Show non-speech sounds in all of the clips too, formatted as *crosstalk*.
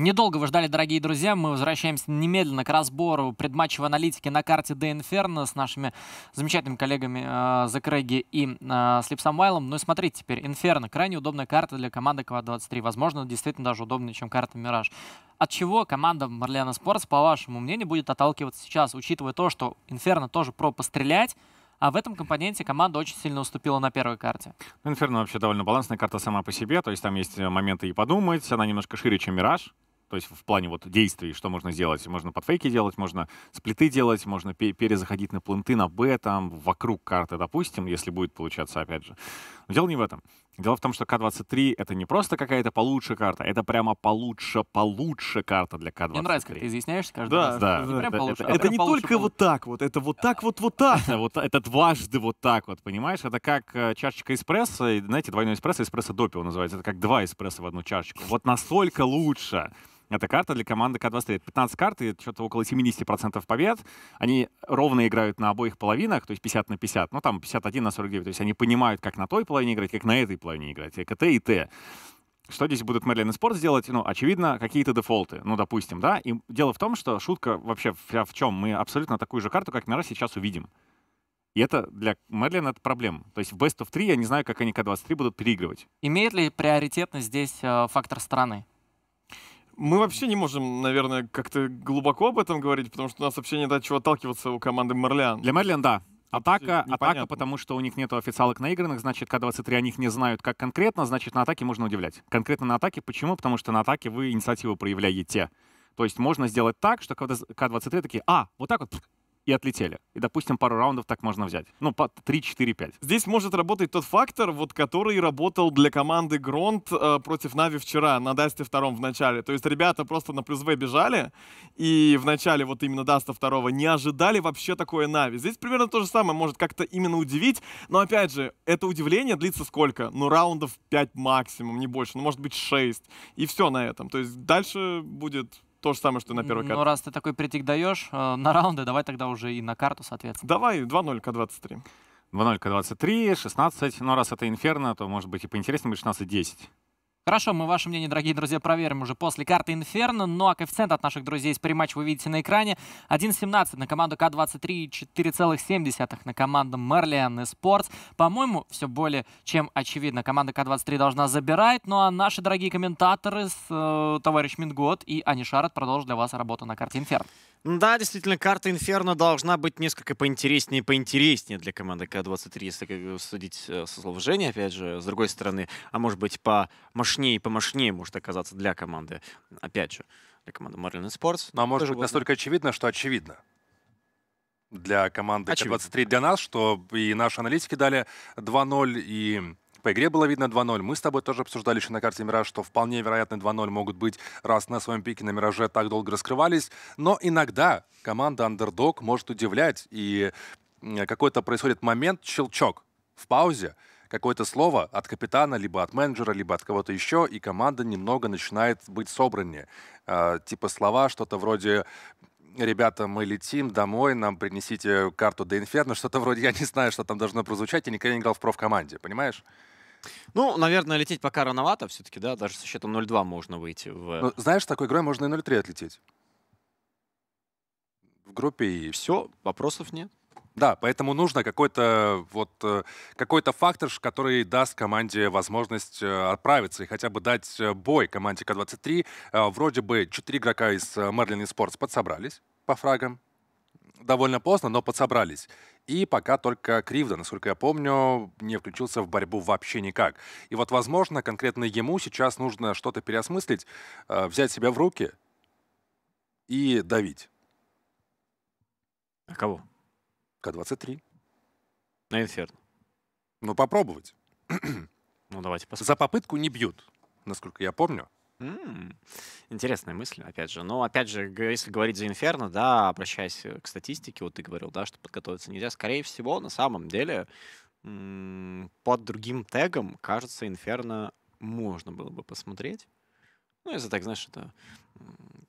Недолго вы ждали, дорогие друзья. Мы возвращаемся немедленно к разбору предматчевой аналитики на карте The Inferno с нашими замечательными коллегами э, The Craigie и э, Слепсамайлом. Ну и смотрите теперь, Inferno крайне удобная карта для команды ква 23. Возможно, действительно даже удобнее, чем карта Мираж. От чего команда Марлиана Спортс, по вашему мнению, будет отталкиваться сейчас, учитывая то, что Inferno тоже про пострелять, а в этом компоненте команда очень сильно уступила на первой карте. Ну, Инферно вообще довольно балансная карта сама по себе. То есть там есть моменты и подумать. Она немножко шире, чем Мираж. То есть в плане вот действий, что можно сделать, Можно подфейки делать, можно сплиты делать, можно перезаходить на планты, на Б, там, вокруг карты, допустим, если будет получаться, опять же. Но дело не в этом. Дело в том, что К-23 — это не просто какая-то получше карта, это прямо получше, получше карта для К-23. Мне нравится, как ты изъясняешься каждый да, раз. Да, да. Это, получше, это, это, это не только получше. вот так вот, это вот так вот, вот так. вот, это дважды вот так вот, понимаешь? Это как э, чашечка эспрессо, знаете, двойной эспрессо, эспрессо допио называется. Это как два эспрессо в одну чашечку. Вот настолько лучше. Это карта для команды к 23 стоит. 15 карт и что-то около 70% побед. Они ровно играют на обоих половинах, то есть 50 на 50. Ну, там 51 на 49. То есть они понимают, как на той половине играть, как на этой половине играть. И КТ, и Т. Что здесь будут Мерлин и Спорт сделать? Ну, очевидно, какие-то дефолты. Ну, допустим, да. И дело в том, что шутка вообще вся в чем? Мы абсолютно такую же карту, как Мира, сейчас увидим. И это для Мерлин это проблема. То есть в Best of 3 я не знаю, как они К-23 будут переигрывать. Имеет ли приоритетность здесь э, фактор страны? Мы вообще не можем, наверное, как-то глубоко об этом говорить, потому что у нас вообще нет от чего отталкиваться у команды Марлиан. Для Марлиан, да. Атака, атака, потому что у них нет официалок наигранных, значит, К-23 о них не знают как конкретно, значит, на атаке можно удивлять. Конкретно на атаке почему? Потому что на атаке вы инициативу проявляете. То есть можно сделать так, что К-23 такие, а, вот так вот, и отлетели. И, допустим, пару раундов так можно взять. Ну, по 3-4-5. Здесь может работать тот фактор, вот который работал для команды Гронт э, против Нави вчера на Дасте втором в начале. То есть ребята просто на плюс В бежали, и в начале вот именно Даста второго не ожидали вообще такое Нави. Здесь примерно то же самое может как-то именно удивить, но опять же, это удивление длится сколько? Ну, раундов 5 максимум, не больше, ну, может быть, 6. И все на этом. То есть дальше будет то же самое, что на первой ну, карте. Ну, раз ты такой притик даешь э, на раунды, давай тогда уже и на карту, соответственно. Давай 2-0 К-23. 2-0 К-23, 16. Ну раз это Инферно, то может быть и поинтереснее будет 16-10. Хорошо, мы ваше мнение, дорогие друзья, проверим уже после карты Инферно. Ну а коэффициент от наших друзей из перематч вы видите на экране. 1.17 на команду К-23 4,7 на команду Мерлиан Sports. По-моему, все более чем очевидно. Команда К-23 должна забирать. Ну а наши дорогие комментаторы, с, э, товарищ Мингот и Анишарат продолжат для вас работу на карте Инферно. Да, действительно, карта Инферно должна быть несколько поинтереснее и поинтереснее для команды К-23, если судить э, со слов Жени, опять же, с другой стороны, а может быть, помощнее и помощнее может оказаться для команды, опять же, для команды Marlin Sports. Но ну, а может быть было... настолько очевидно, что очевидно для команды К-23, для нас, что и наши аналитики дали 2-0, и по игре было видно 2-0. Мы с тобой тоже обсуждали еще на карте «Мираж», что вполне вероятно 2-0 могут быть, раз на своем пике на «Мираже» так долго раскрывались. Но иногда команда «Андердог» может удивлять, и какой-то происходит момент, щелчок в паузе, какое-то слово от капитана, либо от менеджера, либо от кого-то еще, и команда немного начинает быть собраннее. Э, типа слова, что-то вроде ребята, мы летим домой, нам принесите карту до Инферно, что-то вроде, я не знаю, что там должно прозвучать, я никогда не играл в проф-команде, понимаешь? Ну, наверное, лететь пока рановато все-таки, да, даже со счетом 0-2 можно выйти в... Ну, знаешь, такой игрой можно и 0-3 отлететь. В группе и... Все, вопросов нет. Да, поэтому нужно какой-то вот э, какой-то фактор, который даст команде возможность э, отправиться и хотя бы дать э, бой команде К-23. А, вроде бы четыре игрока из Merlin Sports подсобрались по фрагам. Довольно поздно, но подсобрались. И пока только Кривда, насколько я помню, не включился в борьбу вообще никак. И вот, возможно, конкретно ему сейчас нужно что-то переосмыслить, взять себя в руки и давить. А кого? К-23. На Инферно. Ну, попробовать. Ну, давайте посмотрим. За попытку не бьют, насколько я помню. Mm. Интересная мысль, опять же. Но, опять же, если говорить за Инферно, да, обращаясь э, к статистике, вот ты говорил, да, что подготовиться нельзя. Скорее всего, на самом деле, под другим тегом, кажется, Инферно можно было бы посмотреть. Ну, если так, знаешь, это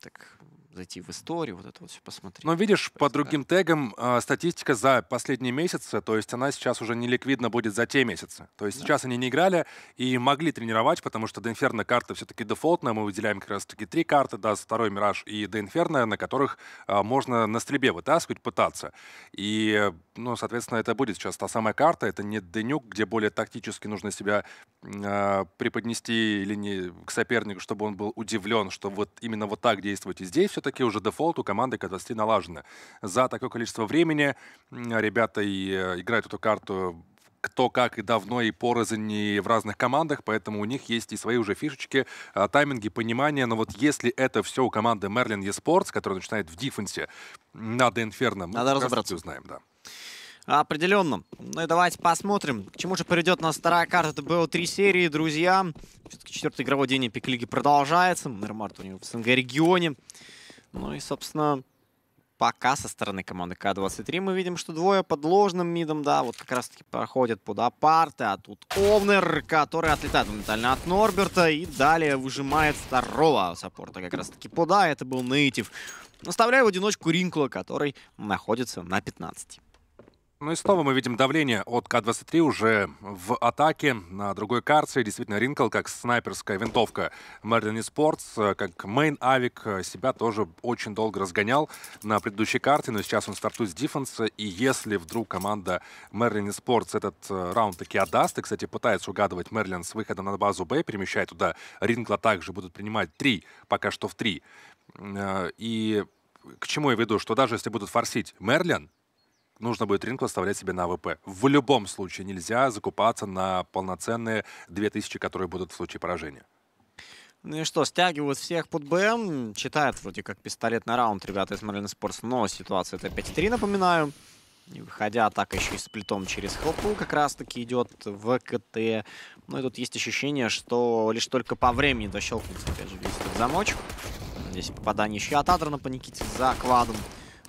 так зайти в историю, вот это вот все посмотреть. Но видишь, по другим тегам э, статистика за последние месяцы, то есть она сейчас уже не ликвидна будет за те месяцы. То есть да. сейчас они не играли и могли тренировать, потому что до карта все-таки дефолтная, мы выделяем как раз-таки три карты, да, второй Мираж и до на которых э, можно на стрельбе вытаскивать, пытаться. И, ну, соответственно, это будет сейчас та самая карта, это не Денюк, где более тактически нужно себя э, преподнести или не к сопернику, чтобы он был удивлен, что вот именно вот так действовать и здесь все все-таки уже дефолт у команды к 20 налажены. За такое количество времени ребята и э, играют эту карту кто как и давно и порознь и в разных командах, поэтому у них есть и свои уже фишечки, а, тайминги, понимание. Но вот если это все у команды Merlin eSports, которая начинает в дифенсе, надо Инферно, мы надо разобраться. узнаем, да. Определенно. Ну и давайте посмотрим, к чему же приведет нас вторая карта. Это было три серии, друзья. Все-таки четвертый игровой день Эпик Лиги продолжается. Нермарт у него в СНГ-регионе. Ну и, собственно, пока со стороны команды К-23 мы видим, что двое под ложным мидом, да, вот как раз-таки проходят под апарты, а тут Овнер, который отлетает моментально от Норберта и далее выжимает второго саппорта как раз-таки пода, это был Нейтив. Оставляя в одиночку Ринкла, который находится на 15. Ну и снова мы видим давление от К-23 уже в атаке на другой карте. Действительно, Ринкл как снайперская винтовка Мерлин Спортс, как мейн авик, себя тоже очень долго разгонял на предыдущей карте, но сейчас он стартует с дефенса, и если вдруг команда Мерлин Спортс этот э, раунд таки отдаст, и, кстати, пытается угадывать Мерлин с выходом на базу Б, перемещая туда Ринкла, также будут принимать три, пока что в три. Э, и к чему я веду, что даже если будут форсить Мерлин, нужно будет ринг оставлять себе на АВП. В любом случае нельзя закупаться на полноценные 2000, которые будут в случае поражения. Ну и что, стягивают всех под БМ, читают вроде как пистолет на раунд ребята из Marlin Sports, но ситуация это 5-3, напоминаю. И выходя так еще и сплитом через хелпу как раз-таки идет в КТ. Ну и тут есть ощущение, что лишь только по времени дощелкнулся, опять же, весь этот замочек. Здесь попадание еще от Адрана по Никите за квадом.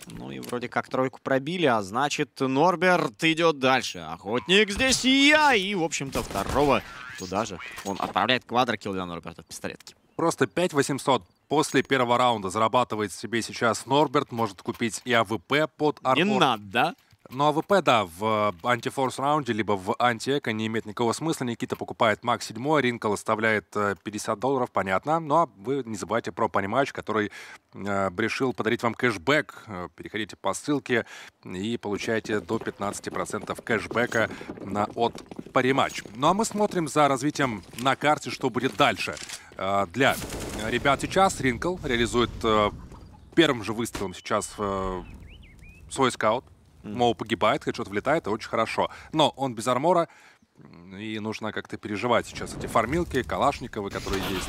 Ну и вроде как тройку пробили, а значит Норберт идет дальше. Охотник здесь и я, и в общем-то второго туда же. Он отправляет квадрокилл для Норберта в пистолетке. Просто 5800 после первого раунда зарабатывает себе сейчас Норберт. Может купить и АВП под арбор. Не надо. да? Ну а ВП, да, в антифорс раунде, либо в антиэко не имеет никакого смысла. Никита покупает макс 7, Ринкл оставляет 50 э, долларов, понятно. Но ну, а вы не забывайте про понимач, который э, решил подарить вам кэшбэк. Э, переходите по ссылке и получаете до 15% кэшбэка на, от Паримач. Ну а мы смотрим за развитием на карте, что будет дальше. Э, для ребят сейчас Ринкл реализует э, первым же выстрелом сейчас э, свой скаут. Мол Моу погибает, Хедшот влетает, и очень хорошо. Но он без армора, и нужно как-то переживать сейчас эти фармилки, калашниковы, которые есть.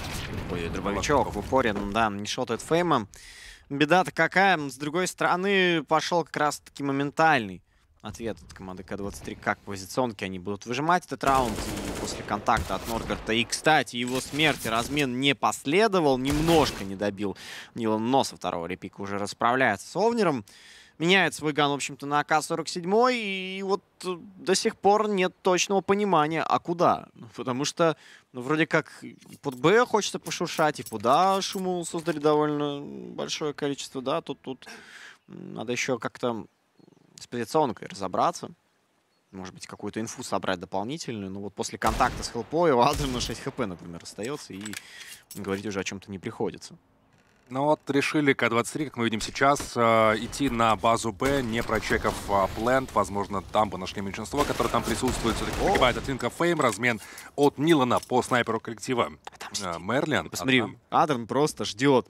Ой, дробовичок в упоре, да, не шотает феймом. Беда-то какая, с другой стороны, пошел как раз-таки моментальный ответ от команды К-23, как позиционки они будут выжимать этот раунд после контакта от Норгарта. И, кстати, его смерти размен не последовал, немножко не добил Нилан Носа второго репика уже расправляется с Овнером меняет свой ган, в общем-то, на АК-47, и вот э, до сих пор нет точного понимания, а куда. Ну, потому что ну, вроде как под Б хочется пошуршать, и куда шуму создали довольно большое количество, да, тут, тут надо еще как-то с позиционкой разобраться. Может быть, какую-то инфу собрать дополнительную. Но вот после контакта с хелпой у Адрена 6 хп, например, остается, и говорить уже о чем-то не приходится. Ну вот решили К-23, а как мы видим сейчас, э, идти на базу Б, не прочекав а, плент. Возможно, там бы нашли меньшинство, которое там присутствует. Все-таки погибает от Линка Фейм. Размен от Нилана по снайперу коллектива. Э, Мерлин. Посмотри, Адрен просто ждет.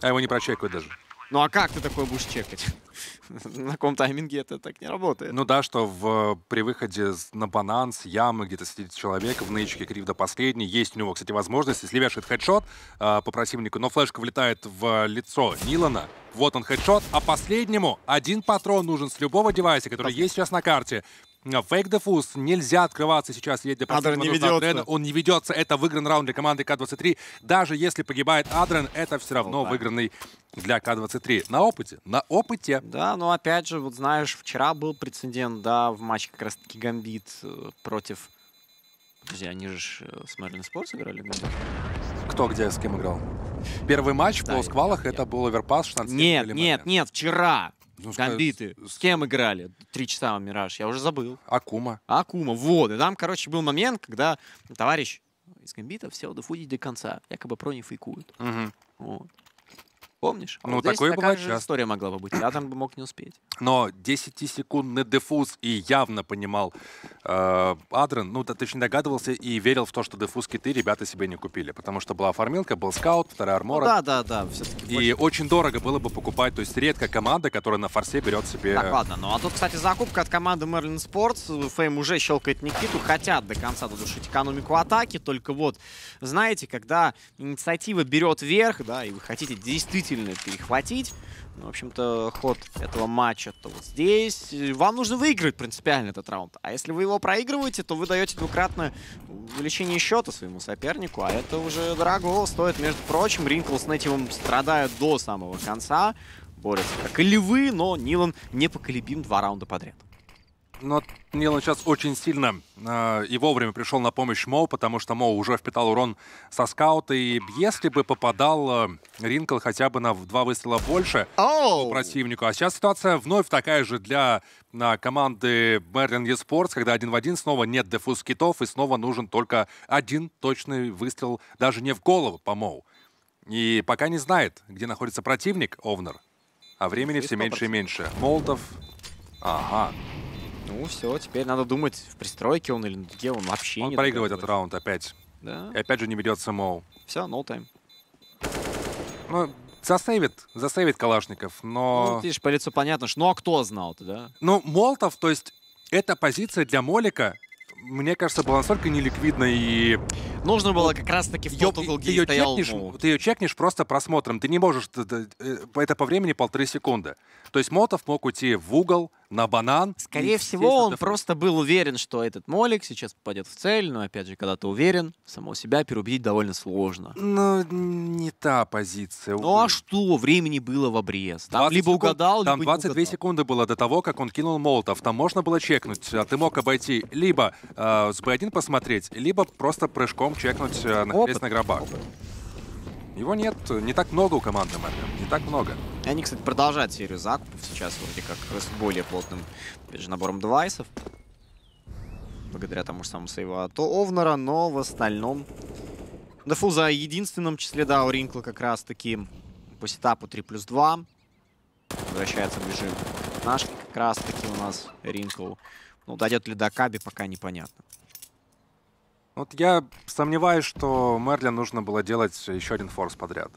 А его не прочекают даже. Ну а как ты такое будешь чекать? *laughs* на каком тайминге это так не работает. Ну да, что в, при выходе на бананс ямы где-то сидит человек, в нычке Кривда последний. Есть у него, кстати, возможность, если вешает хедшот э, по противнику, но флешка влетает в лицо Нилана. Вот он хедшот, а последнему один патрон нужен с любого девайса, который так. есть сейчас на карте. Фейк э, дефуз нельзя открываться сейчас едет для Адрен не ведется. Адрена. Он не ведется. Это выигран раунд для команды К-23. Даже если погибает Адрен, это все равно вот, ну да. выигранный для К-23. На опыте. На опыте. Да, но опять же, вот знаешь, вчера был прецедент, да, в матче как раз-таки Гамбит э, против... Друзья, они же э, с Мерлин Спортс играли? Кто где с кем играл? Первый матч да, по сквалах, это был оверпас 16 Нет, нет, нет, вчера. Ну, Гамбиты. С... с кем играли? Три часа Мираж. Я уже забыл. Акума. Акума. Вот. И там, короче, был момент, когда товарищ из Гамбита все дофудить до конца. Якобы про не фейкуют. Угу. Вот. Помнишь? А ну, вот такое такая бывает же часто. история могла бы быть. Я там бы мог не успеть. Но 10-секундный дефуз и явно понимал э, Адрен, ну, точнее догадывался и верил в то, что дефуз киты ребята себе не купили. Потому что была оформилка, был скаут, вторая армора. Ну, да, да, да. Все-таки и больше... очень дорого было бы покупать. То есть редко команда, которая на форсе берет себе... Так, ладно. Ну, а тут, кстати, закупка от команды Merlin Sports. Фейм уже щелкает Никиту. Хотят до конца додушить экономику атаки. Только вот, знаете, когда инициатива берет верх, да, и вы хотите действительно сильно перехватить. Ну, в общем-то, ход этого матча то вот здесь. Вам нужно выиграть принципиально этот раунд. А если вы его проигрываете, то вы даете двукратное увеличение счета своему сопернику. А это уже дорого стоит. Между прочим, Ринкл с Нетивом страдают до самого конца. Борются как и львы, но Нилан непоколебим два раунда подряд но Нилан сейчас очень сильно э, и вовремя пришел на помощь Моу, потому что Моу уже впитал урон со скаута, и если бы попадал э, Ринкл хотя бы на два выстрела больше oh. противнику. А сейчас ситуация вновь такая же для э, команды Merlin Esports, когда один в один снова нет дефуз китов, и снова нужен только один точный выстрел, даже не в голову по Моу. И пока не знает, где находится противник, Овнер, а времени все меньше и меньше. Молтов. Ага, ну все, теперь надо думать, в пристройке он или где он вообще Он не проигрывает этот раунд опять. Да. И опять же не берется Моу. Все, no time. Ну, Засейвит, засейвит Калашников, но... Ну, видишь, по лицу понятно, что ну а кто знал-то, да? Ну, Молтов, то есть, эта позиция для Молика, мне кажется, была настолько неликвидна и... Нужно было как раз-таки в тот угол, где ты ее стоял чекнешь, Молот. Ты ее чекнешь просто просмотром, ты не можешь, э, э, это по времени полторы секунды. То есть Молотов мог уйти в угол, на банан. Скорее всего, он просто был уверен, что этот молик сейчас попадет в цель, но, опять же, когда ты уверен, самого себя переубедить довольно сложно. Ну, не та позиция. Ну а что? Времени было в обрез. Там либо секунд... угадал, Там либо 22 угадал. секунды было до того, как он кинул молотов. Там можно было чекнуть. А ты мог обойти либо э, с B1 посмотреть, либо просто прыжком чекнуть, э, а, находясь на гробах. Опыт. Его нет, не так много у команды МРМ, не так много. И они, кстати, продолжают серию закупов сейчас, вроде как, с более плотным, опять же, набором девайсов. Благодаря тому же самому сейву от Овнера, но в остальном... Дефуза в единственным числе, да, у Ринкла как раз-таки по сетапу 3 плюс 2. Возвращается ближе наш как раз-таки у нас Ринкл. Ну, дойдет ли до Каби, пока непонятно. Вот я сомневаюсь, что Мерлин нужно было делать еще один форс подряд.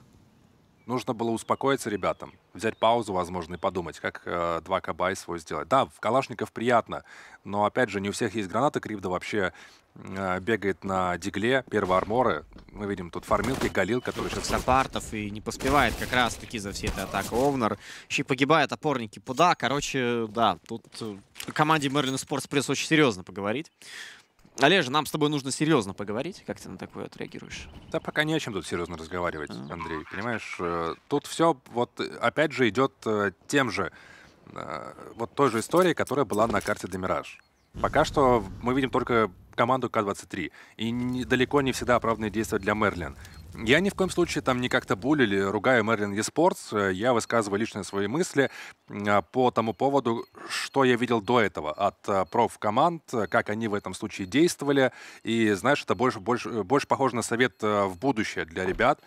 Нужно было успокоиться ребятам, взять паузу, возможно, и подумать, как э, 2КБ свой сделать. Да, в Калашников приятно, но, опять же, не у всех есть граната. Кривда вообще э, бегает на дигле, первые арморы. Мы видим тут фармилки, Галил, который сейчас... Сапартов и не поспевает как раз-таки за все этой атаки Овнер. Еще и погибает опорники Пуда. Короче, да, тут э, команде Мерлин Спортс Пресс очень серьезно поговорить. Олежа, нам с тобой нужно серьезно поговорить. Как ты на такое отреагируешь? Да пока не о чем тут серьезно разговаривать, а. Андрей. Понимаешь, э, тут все вот опять же идет э, тем же, э, вот той же историей, которая была на карте Демираж. Пока что мы видим только команду К-23. И далеко не всегда оправданные действия для Мерлин. Я ни в коем случае там не как-то булили, ругаю Мерлин eSports. Я высказываю личные свои мысли а, по тому поводу, что я видел до этого от а, проф-команд, как они в этом случае действовали. И, знаешь, это больше, больше, больше похоже на совет э, в будущее для ребят,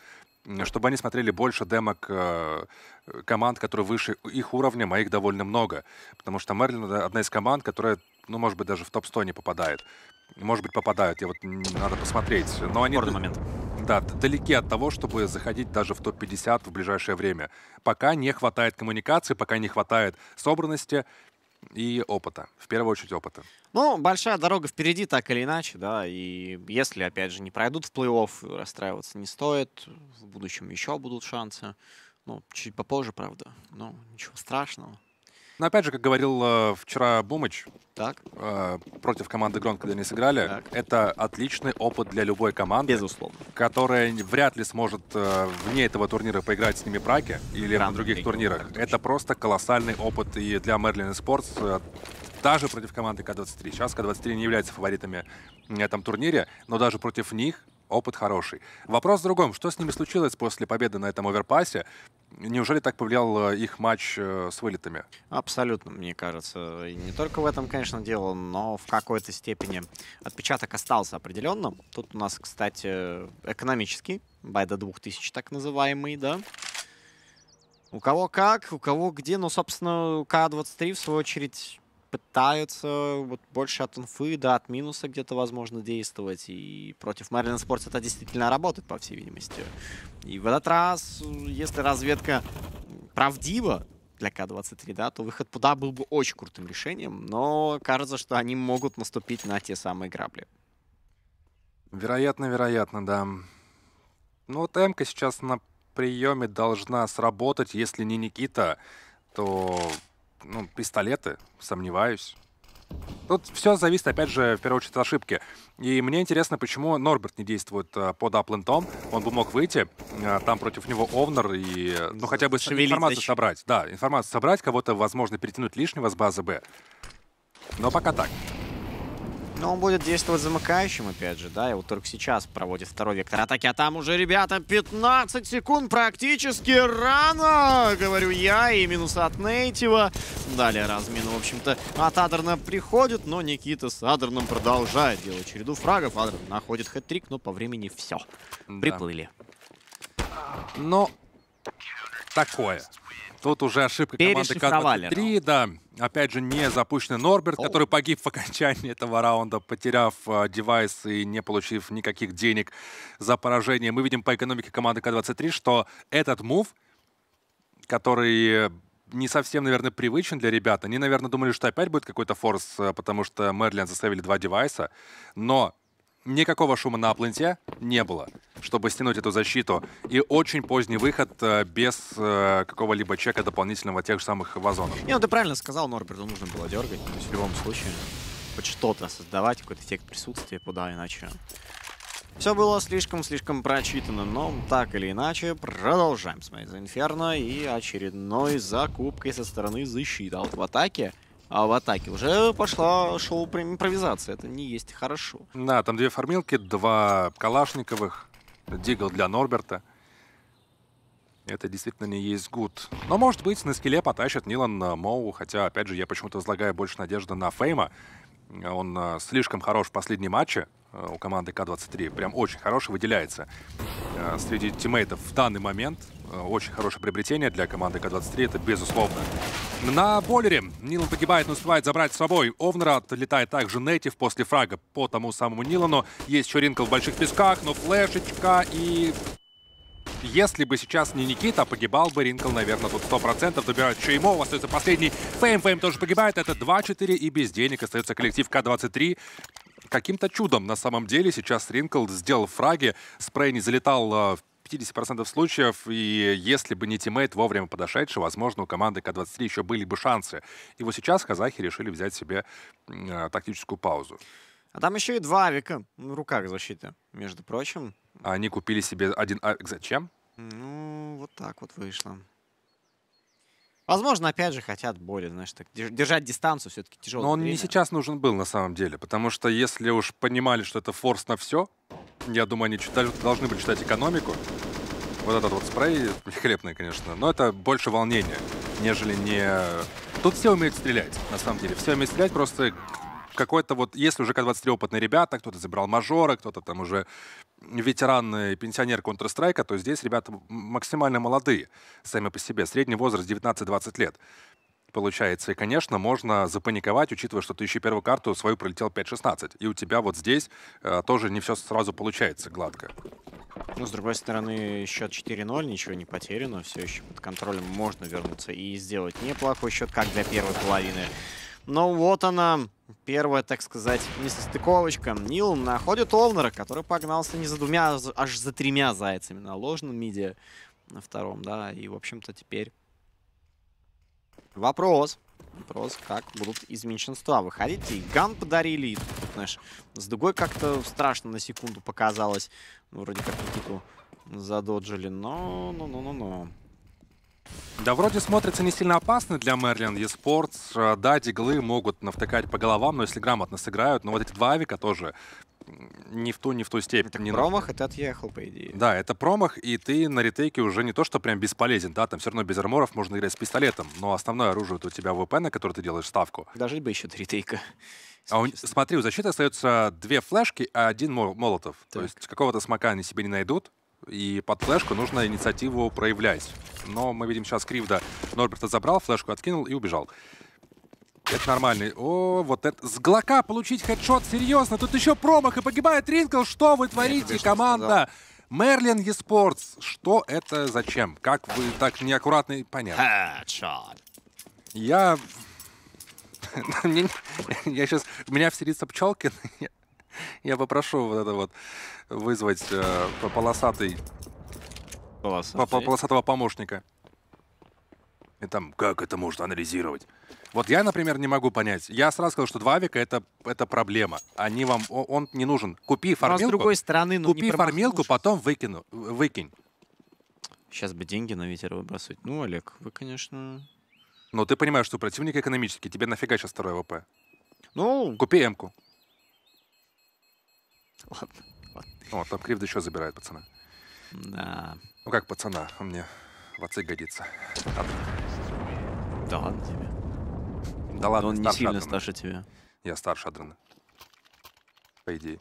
чтобы они смотрели больше демок э, команд, которые выше их уровня, моих довольно много. Потому что Мерлин — одна из команд, которая, ну, может быть, даже в топ-100 не попадает. Может быть, попадают, я вот надо посмотреть. Но они... Спорный момент. Да, далеки от того, чтобы заходить даже в топ-50 в ближайшее время. Пока не хватает коммуникации, пока не хватает собранности и опыта. В первую очередь опыта. Ну, большая дорога впереди, так или иначе, да. И если, опять же, не пройдут в плей-офф, расстраиваться не стоит. В будущем еще будут шансы. Ну, чуть попозже, правда. Но ничего страшного. Но ну, опять же, как говорил э, вчера Бумыч, так. Э, против команды Грон, когда они сыграли, так. это отличный опыт для любой команды. Безусловно. Которая вряд ли сможет э, вне этого турнира поиграть с ними браки или Ран, на других турнирах. Это просто колоссальный опыт и для Merlin Sports, э, даже против команды К-23. Сейчас К-23 не являются фаворитами на этом турнире, но даже против них опыт хороший. Вопрос в другом. Что с ними случилось после победы на этом оверпасе? Неужели так повлиял э, их матч э, с вылетами? Абсолютно, мне кажется. И не только в этом, конечно, дело, но в какой-то степени отпечаток остался определенным. Тут у нас, кстати, экономический, байда до 2000 так называемый, да. У кого как, у кого где, но, собственно, К-23, в свою очередь, пытаются вот больше от инфы, да, от минуса где-то, возможно, действовать. И против Maryland Sports это действительно работает, по всей видимости. И в этот раз, если разведка правдива для К-23, да, то выход туда был бы очень крутым решением, но кажется, что они могут наступить на те самые грабли. Вероятно, вероятно, да. Ну вот Эмка сейчас на приеме должна сработать, если не Никита, то ну, пистолеты, сомневаюсь. Тут все зависит, опять же, в первую очередь от ошибки. И мне интересно, почему Норберт не действует э, под аплентом. Он бы мог выйти, э, там против него Овнер, и, ну, хотя бы информацию защит. собрать. Да, информацию собрать, кого-то, возможно, перетянуть лишнего с базы Б. Но пока так. Но он будет действовать замыкающим, опять же, да, и вот только сейчас проводит второй вектор атаки, а там уже, ребята, 15 секунд практически рано, говорю я, и минус от Нейтива. Далее размин, в общем-то, от Адерна приходит, но Никита с Адерном продолжает делать череду фрагов. Адерн находит хэт-трик, но по времени все, да. приплыли. Но ну, такое. Тут уже ошибка команды К-23, ну. да. Опять же, не запущенный Норберт, который погиб в окончании *laughs* этого раунда, потеряв э, девайс и не получив никаких денег за поражение. Мы видим по экономике команды К-23, что этот мув, который не совсем, наверное, привычен для ребят. Они, наверное, думали, что опять будет какой-то форс, э, потому что Мерлин заставили два девайса. Но никакого шума на пленте не было, чтобы стянуть эту защиту. И очень поздний выход э, без э, какого-либо чека дополнительного тех же самых вазонов. Не, ну ты правильно сказал, Норберту нужно было дергать. То есть в любом случае хоть что-то создавать, какой-то эффект присутствия, куда иначе. Все было слишком-слишком прочитано, но так или иначе продолжаем смотреть за Инферно и очередной закупкой со стороны защиты. в атаке а, в атаке. Уже пошла шоу импровизация, это не есть хорошо. Да, там две фармилки, два калашниковых, дигл для Норберта. Это действительно не есть гуд. Но, может быть, на скеле потащит Нилан Моу, хотя, опять же, я почему-то возлагаю больше надежды на Фейма. Он э, слишком хорош в последнем матче э, у команды К-23. Прям очень хороший, выделяется э, среди тиммейтов в данный момент. Э, очень хорошее приобретение для команды К-23, это безусловно. На бойлере Нил погибает, но успевает забрать с собой. Овнера отлетает также Нейтив после фрага по тому самому Нилану. Есть еще Ринкл в больших песках, но флешечка и... Если бы сейчас не Никита, погибал бы Ринкл, наверное, тут 100%. Добирают еще ему, остается последний. Фейм, Фейм тоже погибает. Это 2-4 и без денег остается коллектив К-23 каким-то чудом на самом деле сейчас Ринкл сделал фраги. Спрей не залетал в э, 50% случаев, и если бы не тиммейт вовремя подошедший, возможно, у команды К-23 еще были бы шансы. И вот сейчас казахи решили взять себе э, тактическую паузу. А там еще и два авика в руках защиты, между прочим. Они купили себе один авик. Зачем? Ну, вот так вот вышло. Возможно, опять же, хотят более, знаешь, так держать дистанцию все-таки тяжело. Но он время. не сейчас нужен был на самом деле, потому что если уж понимали, что это форс на все, я думаю, они читали, должны были читать экономику. Вот этот вот спрей, хлебный, конечно, но это больше волнение, нежели не... Тут все умеют стрелять, на самом деле. Все умеют стрелять, просто какой-то вот, если уже К-23 опытные ребята, кто-то забрал мажора, кто-то там уже ветеран пенсионер Counter-Strike, то здесь ребята максимально молодые сами по себе. Средний возраст 19-20 лет получается. И, конечно, можно запаниковать, учитывая, что ты еще первую карту свою пролетел 5-16. И у тебя вот здесь э, тоже не все сразу получается гладко. Ну, с другой стороны, счет 4-0, ничего не потеряно. Все еще под контролем можно вернуться и сделать неплохой счет, как для первой половины. Но ну, вот она, первая, так сказать, несостыковочка. Нил находит Овнера, который погнался не за двумя, аж за тремя зайцами на ложном миде на втором, да. И, в общем-то, теперь Вопрос. Вопрос, как будут из меньшинства выходить. И ган подарили, и тут, знаешь, с другой как-то страшно на секунду показалось. Ну, вроде как Никиту задоджили, но... но, но, но, но. Да вроде смотрится не сильно опасно для Мерлин eSports. Э, да, диглы могут навтыкать по головам, но если грамотно сыграют, но вот эти два авика тоже не в ту, не в ту степень. Так не промах, нужно. и ты отъехал, по идее. Да, это промах, и ты на ретейке уже не то, что прям бесполезен, да, там все равно без арморов можно играть с пистолетом, но основное оружие у тебя ВП, на которое ты делаешь ставку. Дожить бы еще до ретейка. А у... Смотри, у защиты остается две флешки, а один молотов. Так. То есть какого-то смока они себе не найдут, и под флешку нужно инициативу проявлять. Но мы видим сейчас Кривда. Норберта забрал, флешку откинул и убежал. Это нормальный. О, вот это. С Глока получить хедшот, серьезно. Тут еще промах и погибает Ринкл. Что вы творите, Я команда? Мерлин Esports. Что это? Зачем? Как вы так неаккуратный? Понятно. Хедшот. Я... *laughs* Я сейчас... У меня все вселится Пчелкин. *laughs* *laughs* Я попрошу вот это вот вызвать э, полосатый... Полосатый? По полосатого помощника. И там, как это можно анализировать? Вот я, например, не могу понять. Я сразу сказал, что два века это, это проблема. Они вам, он не нужен. Купи формилку. Но с другой стороны, ну, купи фармилку, потом выкину, выкинь. Сейчас бы деньги на ветер выбрасывать. Ну, Олег, вы, конечно... Но ну, ты понимаешь, что противник экономический. Тебе нафига сейчас второй ВП? Ну... Купи М-ку. Ладно. ладно. О, там Кривда еще забирает пацана. Да. Ну как пацана, он мне в отцы годится. Да ладно тебе. Да ладно, Но он не сильно Адрана. старше тебя. Я старше Адрана. По идее.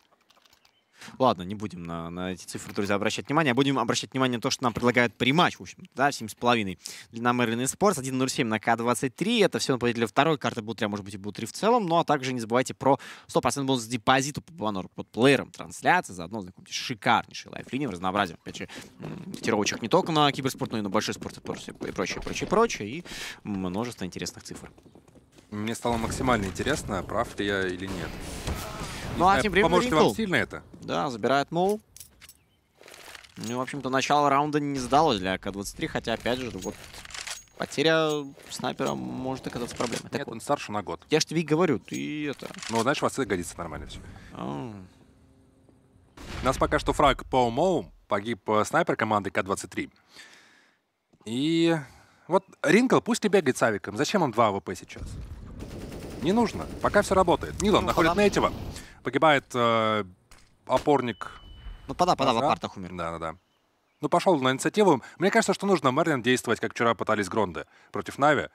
Ладно, не будем на, на эти цифры, друзья, обращать внимание. А будем обращать внимание на то, что нам предлагают приматч, в общем, да, 7,5 длина Мерлин Esports, 1.07 на К23. Это все на победителя второй карты будут а может быть и будут 3 в целом. Ну а также не забывайте про 100% бонус депозиту по Банору под плеером трансляции. Заодно знакомьтесь, шикарнейший в разнообразии, опять же, котировочек не только на киберспорт, но и на большой спорт и прочее, прочее, прочее. И множество интересных цифр. Мне стало максимально интересно, прав ли я или нет ну, а тем временем поможет вам сильно это? Да, забирает мол. Ну, в общем-то, начало раунда не сдалось для К-23, хотя, опять же, вот потеря снайпера может оказаться проблемой. Нет, он старше на год. Я же тебе говорю, ты это... Ну, знаешь, вас годится нормально все. Oh. А. У нас пока что фраг по Моу, погиб э, снайпер команды К-23. И вот Ринкл пусть и бегает с авиком, зачем он 2 АВП сейчас? Не нужно, пока все работает. Нилон ну, находит на этого. Погибает э, опорник. Ну, пода, пода, в апартах умер. Да-да-да. Ну, пошел на инициативу. Мне кажется, что нужно Мерлин действовать, как вчера пытались Гронды против Нави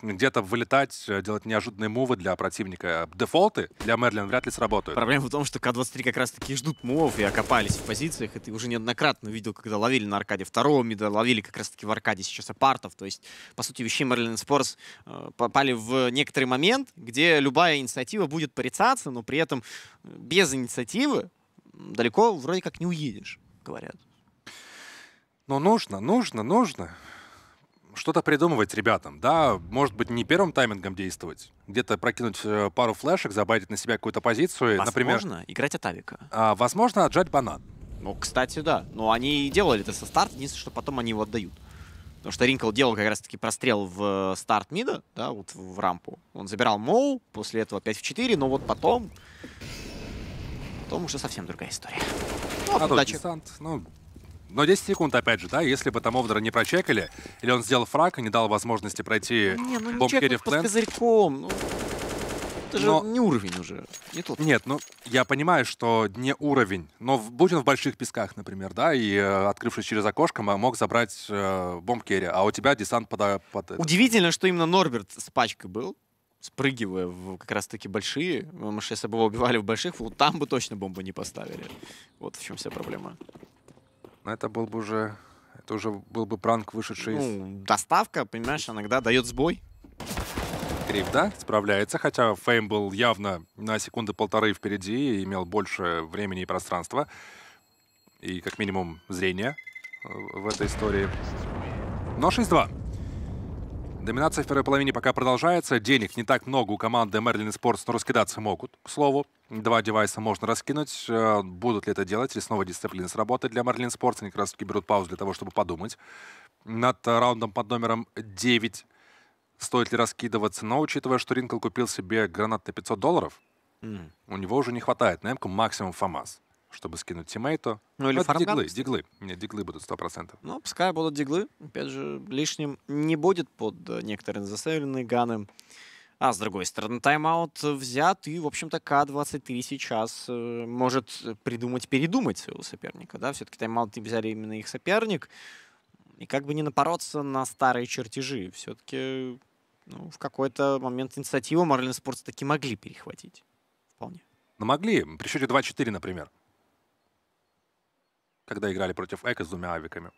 где-то вылетать, э, делать неожиданные мувы для противника. Дефолты для Мерлин вряд ли сработают. Проблема в том, что К-23 как раз-таки ждут мувов и окопались в позициях. И ты уже неоднократно видел, когда ловили на аркаде второго мида, ловили как раз-таки в аркаде сейчас апартов. То есть, по сути, вещи Мерлин Спорс э, попали в некоторый момент, где любая инициатива будет порицаться, но при этом э, без инициативы далеко вроде как не уедешь, говорят. Но ну, нужно, нужно, нужно что-то придумывать ребятам, да, может быть, не первым таймингом действовать, где-то прокинуть э, пару флешек, забайтить на себя какую-то позицию, возможно, например... Возможно, играть от авика. А, возможно, отжать банан. Ну, кстати, да. Но они и делали это со старта, единственное, что потом они его отдают. Потому что Ринкл делал как раз-таки прострел в э, старт мида, да, вот в рампу. Он забирал Моу, после этого 5 в 4, но вот потом... Потом уже совсем другая история. Ну, а удачи. Десант, ну, но 10 секунд, опять же, да, если бы там Овдора не прочекали, или он сделал фраг и не дал возможности пройти не, ну, бомб керри в плент. козырьком, ну, это но... не уровень уже, не тот. Нет, ну, я понимаю, что не уровень, но будь он в больших песках, например, да, и э, открывшись через окошко, мог забрать э, бомб керри, а у тебя десант под... Э, под Удивительно, что именно Норберт с пачкой был, спрыгивая в как раз-таки большие, потому что если бы его убивали в больших, вот там бы точно бомбу не поставили. Вот в чем вся проблема. Но это был бы уже, это уже был бы пранк, вышедший ну, из... доставка, понимаешь, иногда дает сбой. Крип, да, справляется, хотя Фейм был явно на секунды полторы впереди и имел больше времени и пространства. И как минимум зрения э, в этой истории. Но 6-2. Доминация в первой половине пока продолжается. Денег не так много у команды Merlin Sports, но раскидаться могут, к слову. Два девайса можно раскинуть. Э, будут ли это делать? Или снова дисциплина сработает для Merlin Sports? Они как раз таки берут паузу для того, чтобы подумать. Над э, раундом под номером 9 стоит ли раскидываться. Но учитывая, что Ринкл купил себе гранат на 500 долларов, mm. у него уже не хватает на М-ку максимум ФАМАС чтобы скинуть тиммейту. Ну или фармган. Диглы, диглы. Нет, диглы будут 100%. Ну, пускай будут диглы. Опять же, лишним не будет под э, некоторые заставленные ганы. А с другой стороны, тайм-аут взят, и, в общем-то, К-23 сейчас э, может придумать, передумать своего соперника. Да? Все-таки тайм-аут взяли именно их соперник. И как бы не напороться на старые чертежи. Все-таки ну, в какой-то момент инициативу Марлин Спортс таки могли перехватить. Вполне. Но ну, могли. При счете 2-4, например когда играли против Эко с двумя авиками.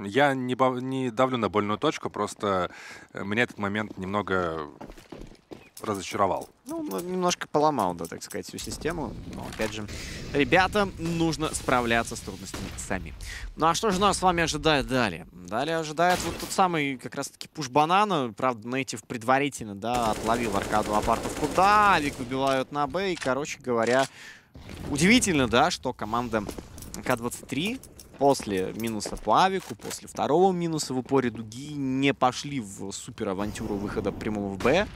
Я не, не давлю на больную точку, просто э, мне этот момент немного разочаровал. Ну, ну, немножко поломал, да, так сказать, всю систему. Но, опять же, ребятам нужно справляться с трудностями сами. Ну, а что же нас с вами ожидает далее? Далее ожидает вот тот самый, как раз-таки, пуш банана. Правда, Нейтив предварительно, да, отловил аркаду Апартовку, куда, Авик выбивают на Б. И, короче говоря, Удивительно, да, что команда К-23 после минуса по авику, после второго минуса в упоре дуги не пошли в супер авантюру выхода прямого в Б.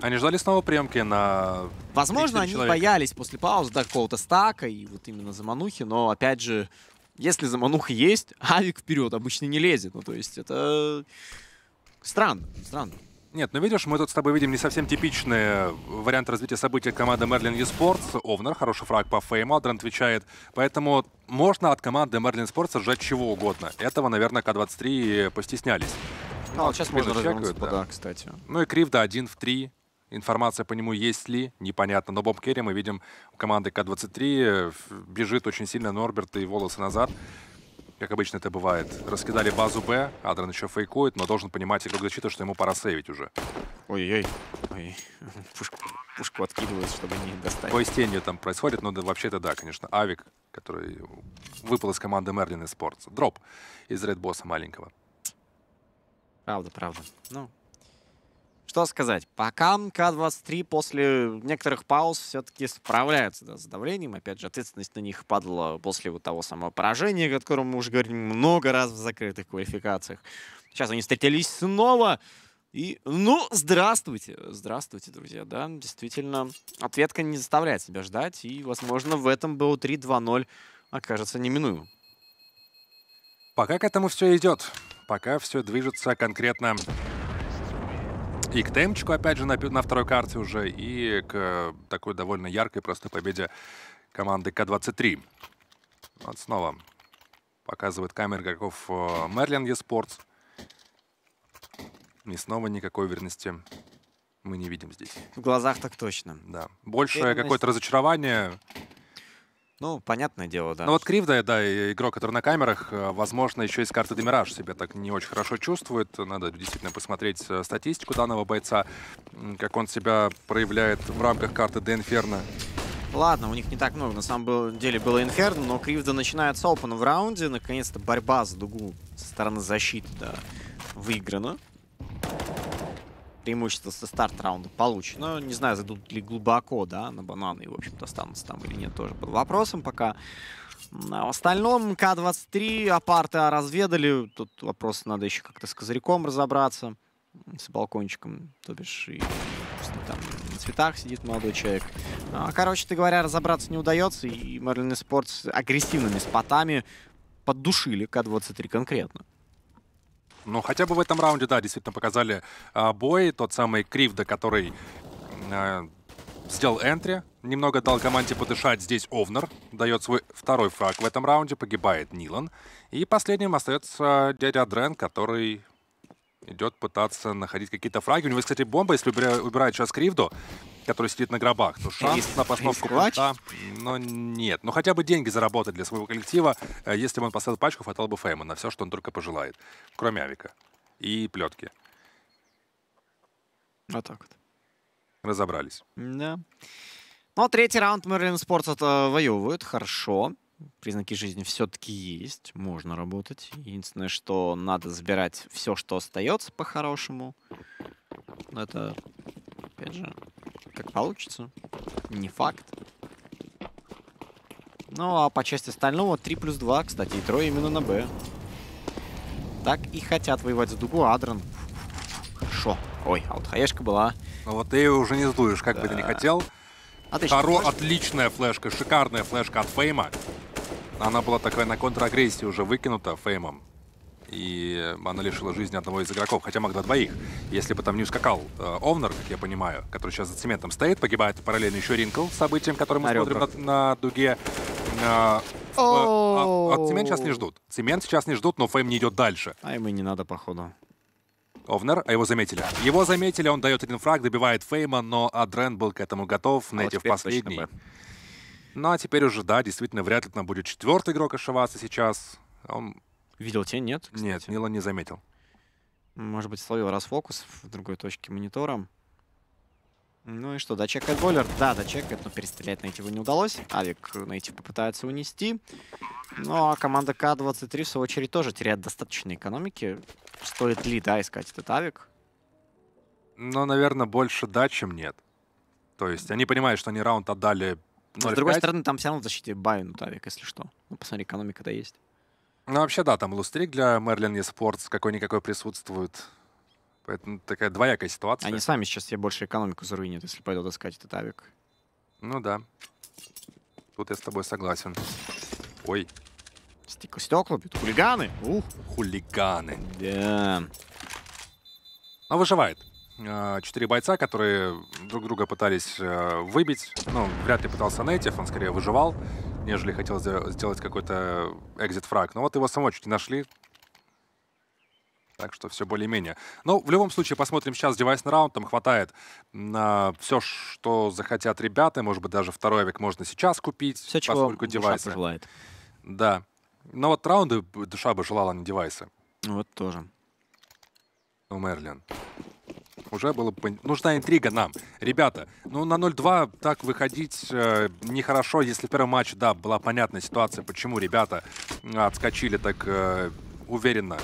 Они ждали снова приемки на... Возможно, они человека. боялись после паузы да, какого-то стака и вот именно заманухи, но, опять же, если замануха есть, авик вперед обычно не лезет. Ну, то есть это... Странно, странно. Нет, ну видишь, мы тут с тобой видим не совсем типичный вариант развития событий команды Merlin Esports. Овнер, хороший фраг по фейму, Адрен отвечает. Поэтому можно от команды Merlin Esports сжать чего угодно. Этого, наверное, К-23 постеснялись. А, вот сейчас можно развернуться, да, кстати. Ну и Крив, да, один в три. Информация по нему есть ли, непонятно. Но Боб Керри мы видим у команды К-23. Э, бежит очень сильно Норберт и волосы назад как обычно это бывает. Раскидали базу Б, Адрен еще фейкует, но должен понимать игрок защиты, что ему пора сейвить уже. Ой-ой-ой. Ой. *laughs* Пушку, пушку откидывают, чтобы не достать. Бой с тенью там происходит, но да, вообще-то да, конечно. Авик, который выпал из команды Мерлин Спортс. Дроп из Редбосса маленького. Правда, правда. Ну, что сказать, пока К-23 после некоторых пауз все-таки справляется да, с давлением. Опять же, ответственность на них падала после вот того самого поражения, о котором мы уже говорим много раз в закрытых квалификациях. Сейчас они встретились снова. И, ну, здравствуйте, здравствуйте, друзья, да, действительно, ответка не заставляет себя ждать, и, возможно, в этом бу 3-2-0 окажется неминуемым. Пока к этому все идет, пока все движется конкретно и к темчику, опять же, на, на второй карте уже, и к э, такой довольно яркой просто победе команды К-23. Вот снова показывает камера игроков Мерлин э, Esports. И снова никакой уверенности мы не видим здесь. В глазах так точно. Да. большее какое-то разочарование ну, понятное дело, да. Ну вот Кривда, да, игрок, который на камерах, э, возможно, еще из карты Демираж себя так не очень хорошо чувствует. Надо действительно посмотреть э, статистику данного бойца, как он себя проявляет в рамках карты Де Инферно. Ладно, у них не так много. На самом деле было Инферно, но Кривда начинает с опена в раунде. Наконец-то борьба за дугу со стороны защиты да, выиграна преимущество со старт раунда получит. Но ну, не знаю, зайдут ли глубоко, да, на бананы и, в общем-то, останутся там или нет, тоже под вопросом пока. А в остальном К-23 апарты разведали. Тут вопрос надо еще как-то с козырьком разобраться, с балкончиком, то бишь и там на цветах сидит молодой человек. А, короче говоря, разобраться не удается, и Мерлин Спорт агрессивными спотами поддушили К-23 конкретно. Ну, хотя бы в этом раунде, да, действительно показали а, бой. Тот самый Кривда, который а, сделал энтри. Немного дал команде подышать. Здесь Овнер дает свой второй фраг в этом раунде. Погибает Нилан. И последним остается а, дядя Дрен, который идет пытаться находить какие-то фраги. У него, кстати, бомба, если убирает сейчас Кривду, который сидит на гробах, то шанс на постановку пульта, но нет. Но ну, хотя бы деньги заработать для своего коллектива. Э, если бы он поставил пачку, хватало бы Фейма на все, что он только пожелает. Кроме авика и плетки. Вот так вот. Разобрались. Да. Ну, а третий раунд Мерлин Спортс отвоевывают. Э, Хорошо признаки жизни все-таки есть, можно работать. Единственное, что надо забирать все, что остается по-хорошему. Но это, опять же, как получится. Не факт. Ну, а по части остального 3 плюс 2, кстати, и трое именно на Б. Так и хотят воевать за дугу Адран. хорошо Ой, а вот хаешка была. Ну вот ты ее уже не сдуешь, как да. бы ты не хотел. Отлично. Таро, отличная флешка, шикарная флешка от Фейма она была такая на контрагрессии уже выкинута Феймом. И она лишила жизни одного из игроков, хотя могла двоих. Если бы там не ускакал э, Овнер, как я понимаю, который сейчас за цементом стоит, погибает параллельно еще Ринкл событием, которым мы на смотрим на, на дуге. Э, oh. а, а цемент сейчас не ждут. Цемент сейчас не ждут, но Фейм не идет дальше. А ему не надо, походу. Овнер, а его заметили. Его заметили, он дает один фраг, добивает Фейма, но Адрен был к этому готов. Нейтив а вот последний. Но ну, а теперь уже, да, действительно, вряд ли там будет четвертый игрок ошиваться сейчас. Он... Видел тень, нет? Кстати. Нет, Нила не заметил. Может быть, словил расфокус в другой точке монитором. Ну и что, дочекает бойлер? Да, дочекает, но перестрелять найти его не удалось. Авик найти попытается унести. Ну а команда К-23, в свою очередь, тоже теряет достаточно экономики. Стоит ли, да, искать этот авик? Ну, наверное, больше да, чем нет. То есть они понимают, что они раунд отдали но, ну, с другой стороны, там все равно в защите Байен ну, Тавик, если что. Ну, посмотри, экономика-то есть. Ну, вообще, да, там лустрик для Мерлин, Merlin Esports какой-никакой присутствует. Поэтому такая двоякая ситуация. Они сами сейчас себе больше экономику заруинят, если пойдут искать этот авик. Ну да. Тут я с тобой согласен. Ой. Стекло, стекло, бьют. Хулиганы. Ух. Хулиганы. Да. Но выживает. Э, четыре бойца, которые друг друга пытались э, выбить. Ну, вряд ли пытался нейтив, он скорее выживал, нежели хотел сделать какой-то экзит-фраг. Но вот его самого чуть не нашли. Так что все более-менее. Но ну, в любом случае посмотрим сейчас девайс на раунд. Там хватает на все, что захотят ребята. Может быть, даже второй век можно сейчас купить. Все, чего поскольку душа девайсы. пожелает. Да. Но вот раунды душа бы желала, не девайсы. Ну, вот тоже. у Мерлин уже было бы... Нужна интрига нам. Ребята, ну на 0-2 так выходить э, нехорошо, если в первом матче, да, была понятная ситуация, почему ребята отскочили так э, уверенно.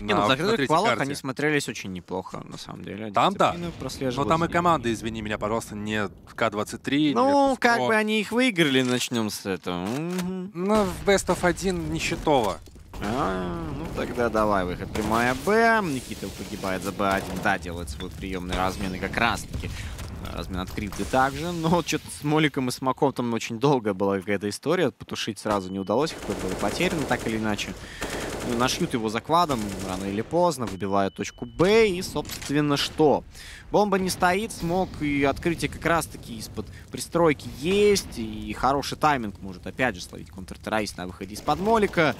Не, ну, на, ну, в закрытых баллах они смотрелись очень неплохо, на самом деле. Там да. Но там и команда, извини меня, пожалуйста, не К-23. Ну, как бы они их выиграли, начнем с этого. Ну, в Best of 1 нищетово. А, ну тогда давай выход прямая Б. Никита погибает за Б1. Да, делает свой приемный размен и как раз-таки э, размен открытый также. Но что-то с Моликом и Смоком там очень долго была какая-то история. Потушить сразу не удалось. какой то был потерян так или иначе. Ну, нашьют его за рано или поздно. Выбивают точку Б. И, собственно, что? Бомба не стоит. Смог и открытие как раз-таки из-под пристройки есть. И хороший тайминг может опять же словить контртеррорист на выходе из-под Молика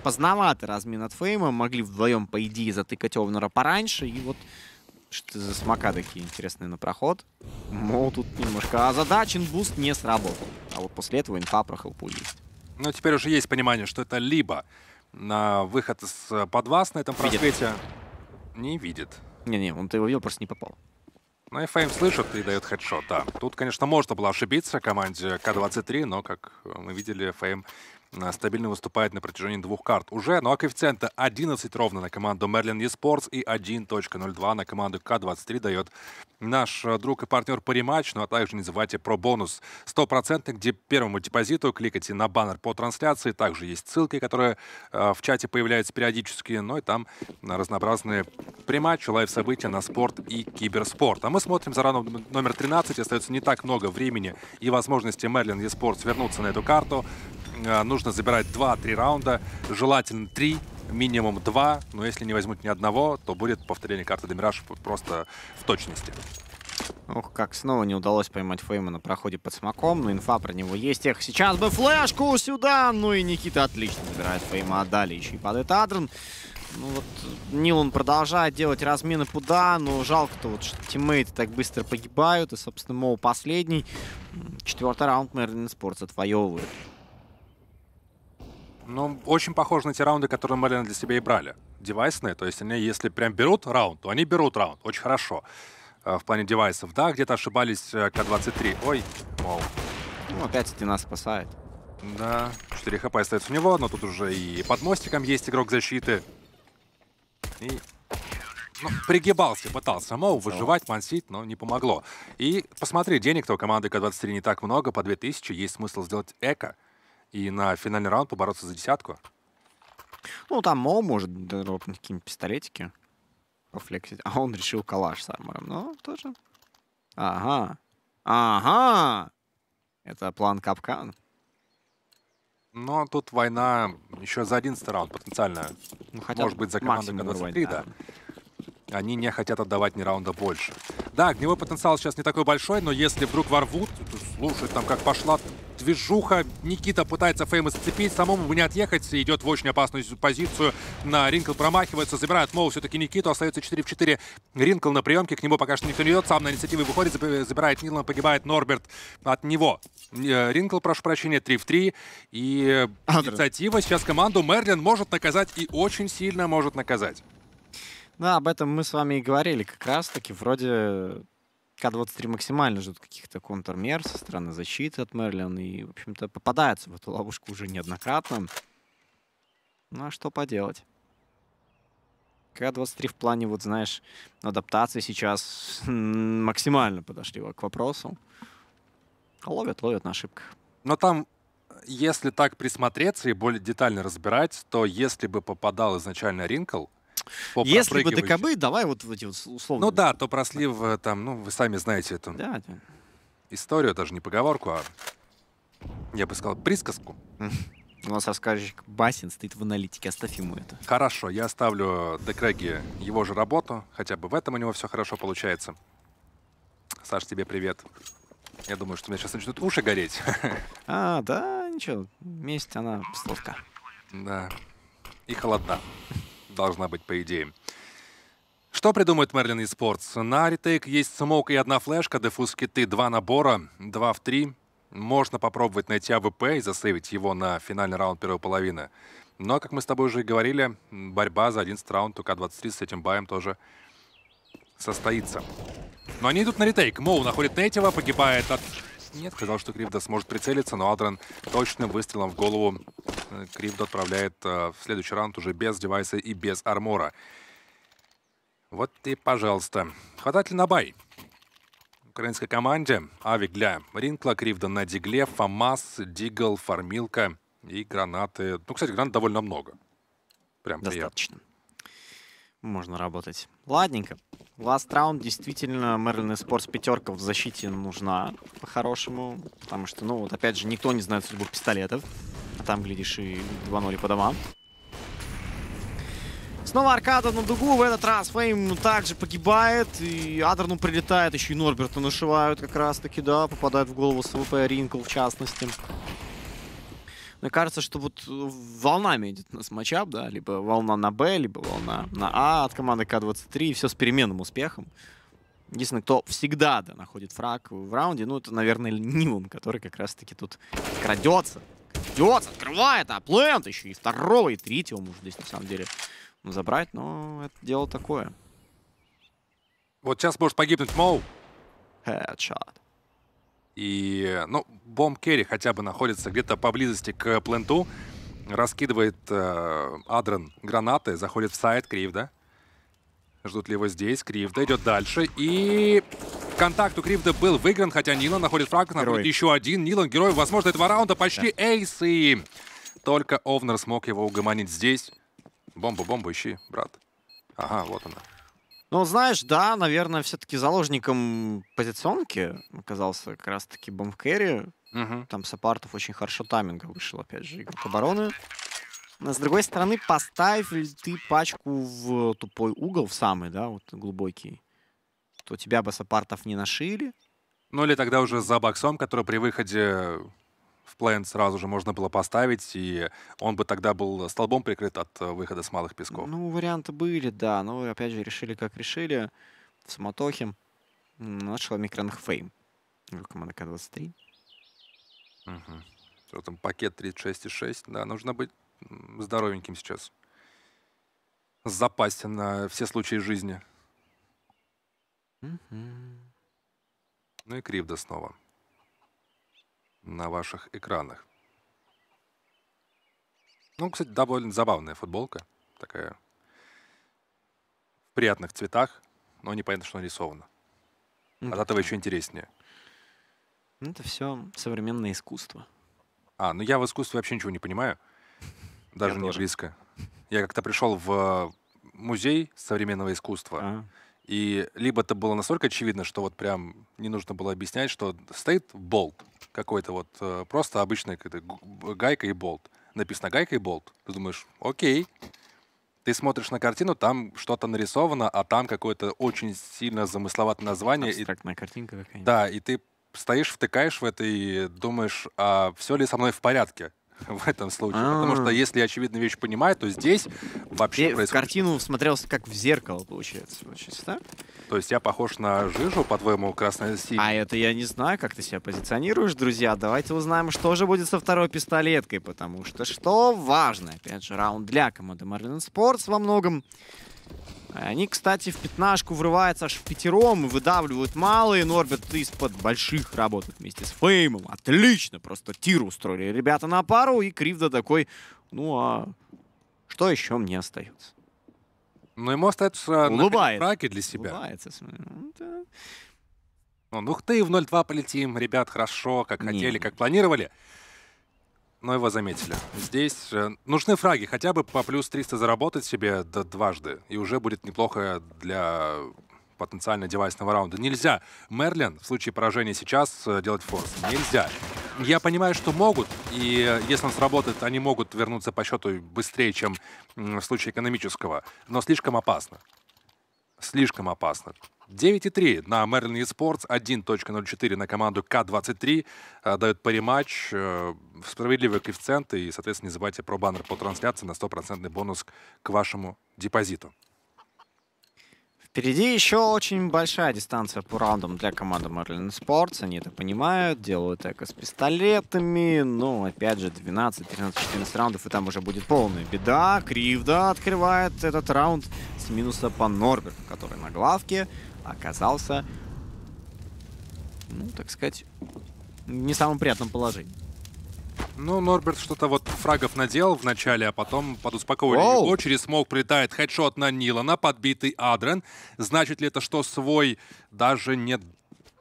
поздновато размин от Фейма. Могли вдвоем, по идее, затыкать Овнера пораньше. И вот что за смока такие интересные на проход. Мол, тут немножко озадачен, буст не сработал. А вот после этого инфа про хелпу есть. Ну, теперь уже есть понимание, что это либо на выход из подвас на этом видит. не видит. Не-не, он-то его видел, просто не попал. Ну и Фейм слышит и дает хедшот, да. Тут, конечно, можно было ошибиться команде К-23, но, как мы видели, Фейм Э, стабильно выступает на протяжении двух карт уже. Ну а коэффициента 11 ровно на команду Merlin Esports и 1.02 на команду К23 дает наш э, друг и партнер по рематч. Ну а также не забывайте про бонус 100%, где первому депозиту кликайте на баннер по трансляции. Также есть ссылки, которые э, в чате появляются периодически. Ну и там разнообразные прематчи, лайв-события на спорт и киберспорт. А мы смотрим за раном номер 13. Остается не так много времени и возможности Merlin Esports вернуться на эту карту. Нужно нужно забирать 2-3 раунда, желательно 3, минимум 2, но если не возьмут ни одного, то будет повторение карты Демираж просто в точности. Ох, как снова не удалось поймать Фейма на проходе под смоком, но инфа про него есть. Эх, сейчас бы флешку сюда! Ну и Никита отлично забирает Фейма, отдали а еще и падает Адрен. Ну вот, Нилон продолжает делать размены куда, но жалко-то вот, что тиммейты так быстро погибают, и, собственно, Моу последний. Четвертый раунд Мерлин Спортс отвоевывает. Ну, очень похоже на те раунды, которые Мерлин для себя и брали. Девайсные, то есть они, если прям берут раунд, то они берут раунд. Очень хорошо. Э, в плане девайсов. Да, где-то ошибались э, К-23. А Ой, мол. Ну, опять это нас спасает. Да, 4 хп остается у него, но тут уже и под мостиком есть игрок защиты. И ну, пригибался, пытался мол выживать, мансить, но не помогло. И посмотри, денег-то у команды К-23 не так много, по 2000. Есть смысл сделать эко и на финальный раунд побороться за десятку. Ну, там Мо может дропнуть какие-нибудь пистолетики, пофлексить. А он решил калаш с армором. Ну, тоже. Ага. Ага! Это план капкан. Но тут война еще за 11 раунд потенциально. Ну, хотя Может быть, за команду К-23, да. да. Они не хотят отдавать ни раунда больше. Да, огневой потенциал сейчас не такой большой, но если вдруг ворвут, то, слушай, там как пошла движуха. Никита пытается Фейма цепить, самому не отъехать. Идет в очень опасную позицию. На Ринкл промахивается, забирает Моу все-таки Никиту. Остается 4 в 4. Ринкл на приемке, к нему пока что никто не идет. Сам на инициативе выходит, забирает Нилана, погибает Норберт от него. Ринкл, э, прошу прощения, 3 в 3. И Андрей. инициатива. Сейчас команду Мерлин может наказать и очень сильно может наказать. Да, об этом мы с вами и говорили как раз-таки. Вроде к-23 максимально ждут каких-то контрмер со стороны защиты от Мерлин и, в общем-то, попадается в эту ловушку уже неоднократно. Ну, а что поделать? К-23 в плане, вот знаешь, адаптации сейчас *laughs* максимально подошли к вопросу. Ловят, ловят на ошибках. Но там, если так присмотреться и более детально разбирать, то если бы попадал изначально Ринкл, если бы ДКБ, давай вот эти вот условно. Ну да, то прослив э, там, ну вы сами знаете эту да, да. историю, даже не поговорку, а я бы сказал присказку. *laughs* У нас рассказчик Басин стоит в аналитике, оставь ему это. Хорошо, я оставлю Декреги его же работу, хотя бы в этом у него все хорошо получается. Саш, тебе привет. Я думаю, что у меня сейчас начнут уши гореть. *laughs* А, да, ничего, месть, она сладка. Да, и холодна должна быть, по идее. Что придумает Мерлин Esports? На ретейк есть смок и одна флешка, дефуз киты, два набора, два в три. Можно попробовать найти АВП и засейвить его на финальный раунд первой половины. Но, как мы с тобой уже и говорили, борьба за 11 раунд УК-23 с этим баем тоже состоится. Но они идут на ретейк. Моу находит Нейтива, погибает от нет, сказал, что Кривда сможет прицелиться, но Адрен точным выстрелом в голову э, Кривду отправляет э, в следующий раунд уже без девайса и без армора. Вот и пожалуйста. Хвататель на бай. Украинской команде Авик для Ринкла, Кривда на Дигле, Фомас, Дигл, Фармилка и гранаты. Ну, кстати, гранат довольно много. Прям Достаточно. приятно можно работать. Ладненько. Last раунд действительно Мерлин Спортс пятерка в защите нужна по-хорошему. Потому что, ну, вот опять же, никто не знает судьбу пистолетов. А там, глядишь, и 2-0 по домам. Снова Аркада на дугу. В этот раз Фейм ну, также погибает. И Адерну прилетает. Еще и Норберта нашивают как раз-таки, да. Попадает в голову СВП Ринкл, в частности мне кажется, что вот э, волнами идет у нас матчап, да, либо волна на Б, либо волна на А от команды К-23, и все с переменным успехом. Единственное, кто всегда да, находит фраг в раунде, ну, это, наверное, Нилан, который как раз-таки тут крадется. Крадется, открывает, а плент еще и второго, и третьего может здесь, на самом деле, ну, забрать, но это дело такое. Вот сейчас может погибнуть Моу. Хедшот. И, ну, бомб керри хотя бы находится где-то поблизости к пленту. Раскидывает э, Адрен гранаты, заходит в сайт Кривда. Ждут ли его здесь? Кривда идет дальше. И контакт у Кривда был выигран, хотя Нилан находит фраг. Находит еще один. Нилан герой, возможно, этого раунда почти да. эйс. И только Овнер смог его угомонить здесь. Бомбу, бомбу ищи, брат. Ага, вот она. Ну, знаешь, да, наверное, все-таки заложником позиционки оказался как раз-таки бомбкерри. Угу. Там Сапартов очень хорошо тайминга вышел, опять же, игрок обороны. Но, с другой стороны, поставь ли ты пачку в тупой угол, в самый, да, вот глубокий, то тебя бы Сапартов не нашили. Ну или тогда уже за боксом, который при выходе в плент сразу же можно было поставить, и он бы тогда был столбом прикрыт от э, выхода с малых песков. Ну, варианты были, да, но опять же решили, как решили, в суматохе. Начал микрон Команда К-23. Угу. Что там, пакет 36,6. Да, нужно быть здоровеньким сейчас. Запасть на все случаи жизни. Угу. Ну и Кривда снова на ваших экранах. Ну, кстати, довольно забавная футболка. Такая в приятных цветах, но непонятно, что нарисовано. Ну, От этого еще интереснее. Ну, это все современное искусство. А, ну я в искусстве вообще ничего не понимаю. *laughs* Даже я не тоже. близко. Я как-то пришел в э, музей современного искусства. А. И либо это было настолько очевидно, что вот прям не нужно было объяснять, что стоит болт какой-то вот, э, просто обычная какая-то гайка и болт. Написано гайка и болт. Ты думаешь, окей, ты смотришь на картину, там что-то нарисовано, а там какое-то очень сильно замысловатое название. Абстрактная и... картинка какая-нибудь. Да, и ты стоишь, втыкаешь в это и думаешь, а все ли со мной в порядке? *laughs* в этом случае. А -а -а. Потому что а. если очевидную вещь понимает, то здесь вообще я происходит... картину смотрелся как в зеркало, получается, получается, да? То есть я похож на жижу, по-твоему, красно-синий? А это я не знаю, как ты себя позиционируешь, друзья. Давайте узнаем, что же будет со второй пистолеткой, потому что что важно, опять же, раунд для команды Marlin Sports во многом они, кстати, в пятнашку врываются аж в пятером и выдавливают малые. Норберт из-под больших работает вместе с Феймом. Отлично! Просто тир устроили ребята на пару. И Кривда такой, ну а что еще мне остается? Ну, ему остается Улыбает. на для себя. Улыбается. Ну, ух ну, ну, ты, в 0-2 полетим. Ребят, хорошо, как Не. хотели, как планировали но его заметили. Здесь э, нужны фраги, хотя бы по плюс 300 заработать себе да, дважды, и уже будет неплохо для потенциально девайсного раунда. Нельзя Мерлин в случае поражения сейчас э, делать форс. Нельзя. Я понимаю, что могут, и э, если он сработает, они могут вернуться по счету быстрее, чем в случае экономического, но слишком опасно. Слишком опасно. 9,3 на Maryland Esports, 1.04 на команду К-23. Э, дают париматч, э, справедливые коэффициенты и, соответственно, не забывайте про баннер по трансляции на стопроцентный бонус к вашему депозиту. Впереди еще очень большая дистанция по раундам для команды Merlin Sports. Они это понимают, делают эко с пистолетами. Ну, опять же, 12, 13, 14 раундов, и там уже будет полная беда. Кривда открывает этот раунд с минуса по Норберту, который на главке оказался, ну, так сказать, в не самом приятном положении. Ну, Норберт что-то вот фрагов надел в начале, а потом подуспокоили Воу. его. Через смог прилетает хедшот на Нилана, подбитый Адрен. Значит ли это, что свой даже не,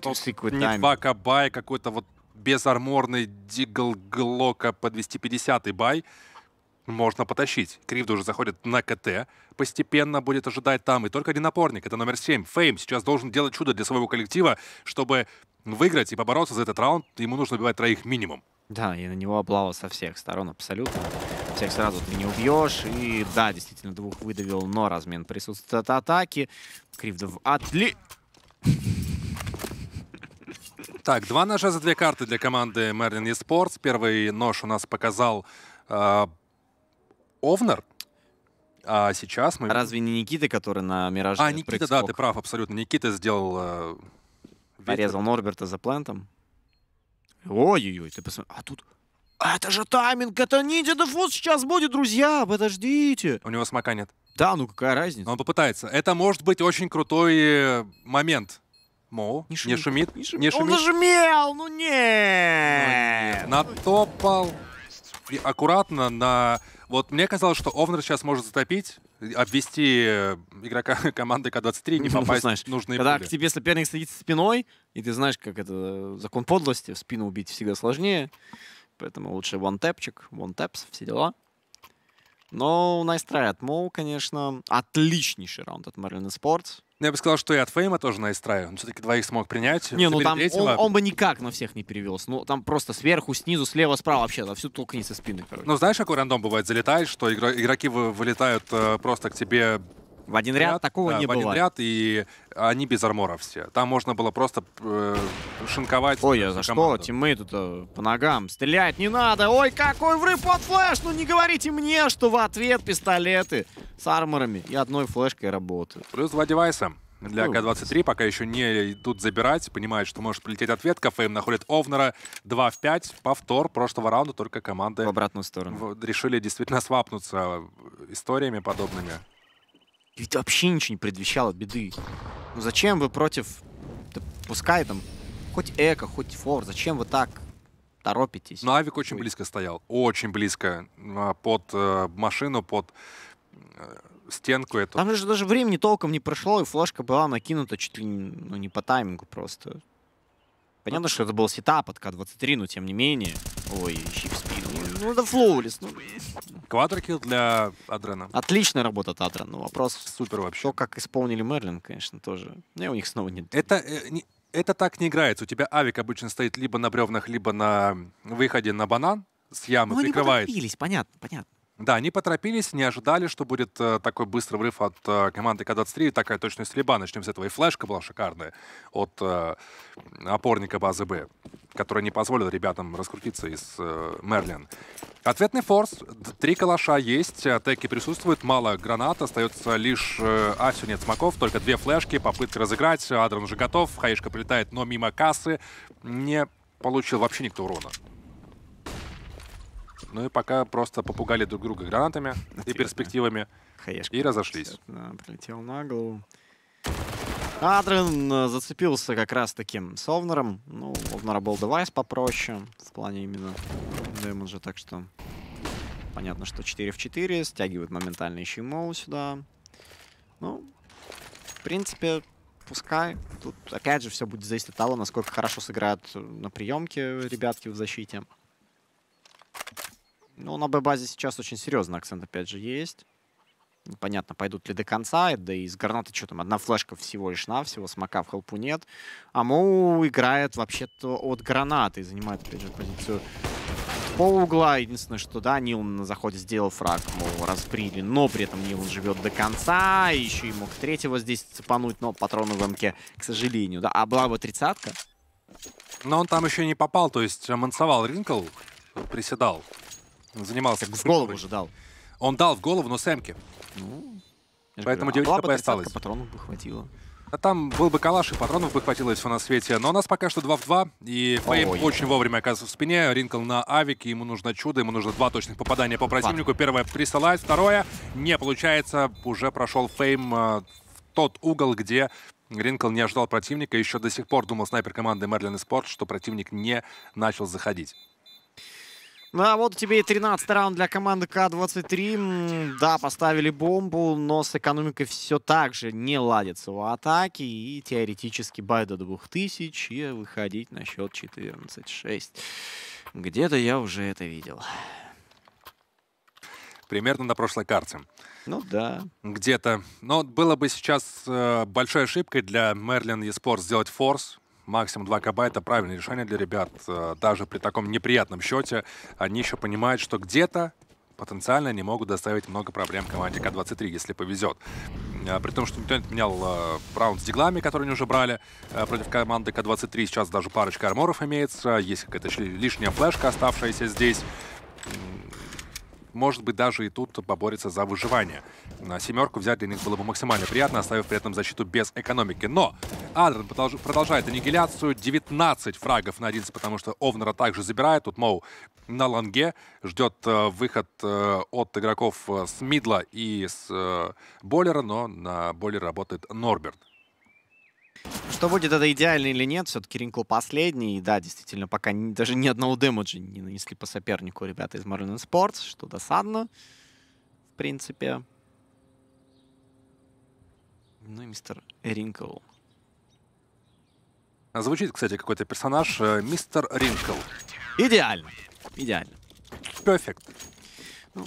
тот, не 2 кабай, какой-то вот безарморный дигл-глока по 250 бай? можно потащить. Кривда уже заходит на КТ, постепенно будет ожидать там. И только один опорник, это номер 7, Фейм, сейчас должен делать чудо для своего коллектива, чтобы выиграть и побороться за этот раунд. Ему нужно убивать троих минимум. Да, и на него облава со всех сторон абсолютно. Всех сразу ты не убьешь. И да, действительно, двух выдавил, но размен присутствует от атаки. в отли... Так, два ножа за две карты для команды Merlin Esports. Первый нож у нас показал а, Овнар. А сейчас мы... Разве не Никита, который на Мираже? А, Никита, да, ты прав, абсолютно. Никита сделал... Э, Порезал Норберта за плантом. Ой-ой-ой, ты посмотри. А тут... А это же тайминг, это ниндзя дефолт сейчас будет, друзья, подождите. У него смока нет. Да, ну какая разница. Он попытается. Это может быть очень крутой э, момент. Моу, не, шумит, не шумит, не шумит. Не шумит. Он зажмел, ну не. Ну, нет. Натопал. И аккуратно на вот мне казалось, что Овнер сейчас может затопить, обвести э, игрока *laughs* команды К-23, не ну, попасть ну, знаешь, нужные Когда пули. к тебе соперник стоит спиной, и ты знаешь, как это закон подлости, в спину убить всегда сложнее, поэтому лучше one-тэпчик, one taps все дела. Но nice try от Моу, конечно. Отличнейший раунд от Merlin Sports. Ну, я бы сказал, что и от Фейма тоже на Истрае. Он все-таки двоих смог принять. Не, ну там он, он бы никак на всех не перевелся. Ну, там просто сверху, снизу, слева, справа вообще, на всю толкни со спины, короче. Ну, знаешь, какой рандом бывает? Залетаешь, что игроки вылетают э, просто к тебе в один ряд, ряд такого да, не в было. В один ряд, и они без армора все. Там можно было просто э, шинковать Ой, я за команду. что? Тиммейту-то по ногам. Стрелять не надо. Ой, какой врыв под флеш! Ну не говорите мне, что в ответ пистолеты с арморами и одной флешкой работают. Плюс два девайса для К-23. Ну, пока еще не идут забирать. Понимают, что может прилететь ответ. КФМ находит Овнера 2 в 5. Повтор прошлого раунда. Только команды... В обратную сторону. Решили действительно свапнуться историями подобными. Ведь вообще ничего не предвещало беды. Ну зачем вы против... Да пускай там хоть эко, хоть фор, зачем вы так торопитесь? Ну, Авик очень Ой. близко стоял, очень близко. А, под э, машину, под э, стенку эту. Там же даже времени толком не прошло, и флешка была накинута чуть ли не, ну, не по таймингу просто. Понятно, что это был сетап от К-23, но тем не менее. Ой, щип спину. Ну, это флоулис. Ну. Квадрокил для Адрена. Отличная работа от Адрена. Ну, вопрос Супер вообще. То, как исполнили Мерлин, конечно, тоже. Ну, у них снова нет. Это, э, это так не играется. У тебя авик обычно стоит либо на бревнах, либо на выходе на банан с ямы, ну, прикрывает. Они понятно, понятно. Да, они поторопились, не ожидали, что будет э, такой быстрый врыв от э, команды К-23. Такая точность стрельба. Начнем с этого. И флешка была шикарная от э, опорника базы Б, которая не позволила ребятам раскрутиться из э, Мерлин. Ответный форс. Три калаша есть. Э, теки присутствуют. Мало гранат. Остается лишь... Э, а, все, нет смоков. Только две флешки. Попытка разыграть. Адрон уже готов. Хаишка прилетает, но мимо кассы. Не получил вообще никто урона. Ну и пока просто попугали друг друга гранатами и перспективами. Хаешка. И разошлись. Прилетел на голову. Адрен э, зацепился как раз таким с Овнером. Ну, Овнера был девайс попроще в плане именно же так что понятно, что 4 в 4. Стягивают моментально еще и Моу сюда. Ну, в принципе, пускай. Тут, опять же, все будет зависеть от того, насколько хорошо сыграют э, на приемке ребятки в защите. Ну, на Б-базе сейчас очень серьезный акцент, опять же, есть. Непонятно, ну, пойдут ли до конца, да и с гранаты что там, одна флешка всего лишь на, всего смока в хелпу нет. А Моу играет вообще-то от гранаты и занимает, опять же, позицию угла. Единственное, что, да, Нил на заходе сделал фраг, мол, разбрили, но при этом Нил живет до конца, и еще и мог третьего здесь цепануть, но патроны в МК, к сожалению, да. А была бы тридцатка. Но он там еще не попал, то есть мансовал Ринкл, приседал занимался. В голову же дал. Он дал в голову, но Сэмки. Ну, Поэтому 9 хп осталось. патронов бы хватило. А там был бы калаш, и патронов бы хватило все на свете. Но у нас пока что 2 в 2, и Фейм Ой. очень вовремя оказывается в спине. Ринкл на авике, ему нужно чудо, ему нужно два точных попадания по противнику. Первое присылает, второе не получается. Уже прошел Фейм э, в тот угол, где Ринкл не ожидал противника. Еще до сих пор думал снайпер команды Мерлин Спорт, что противник не начал заходить. Ну, а вот тебе и 13 раунд для команды К-23. Да, поставили бомбу, но с экономикой все так же не ладится у атаки. И теоретически бай до 2000 и выходить на счет 14-6. Где-то я уже это видел. Примерно на прошлой карте. Ну да. Где-то. Но было бы сейчас э, большой ошибкой для Мерлин Еспорт сделать форс максимум 2 кб это правильное решение для ребят. Э, даже при таком неприятном счете они еще понимают, что где-то потенциально они могут доставить много проблем команде К-23, если повезет. Э, при том, что никто не отменял э, раунд с диглами, которые они уже брали против команды К-23. Сейчас даже парочка арморов имеется. Есть какая-то лишняя флешка, оставшаяся здесь может быть, даже и тут поборется за выживание. На семерку взять для них было бы максимально приятно, оставив при этом защиту без экономики. Но Адрен продолжает аннигиляцию. 19 фрагов на 11, потому что Овнера также забирает. Тут Моу на ланге ждет э, выход э, от игроков э, с Мидла и с Боллера, но на Боллер работает Норберт. Что будет, это идеально или нет, все-таки Ринкл последний. И да, действительно, пока ни, даже ни одного демеджа не нанесли по сопернику ребята из Marlin Sports, что досадно, в принципе. Ну и мистер Ринкл. А звучит, кстати, какой-то персонаж. Э, мистер Ринкл. Идеально. Идеально. Перфект. Ну,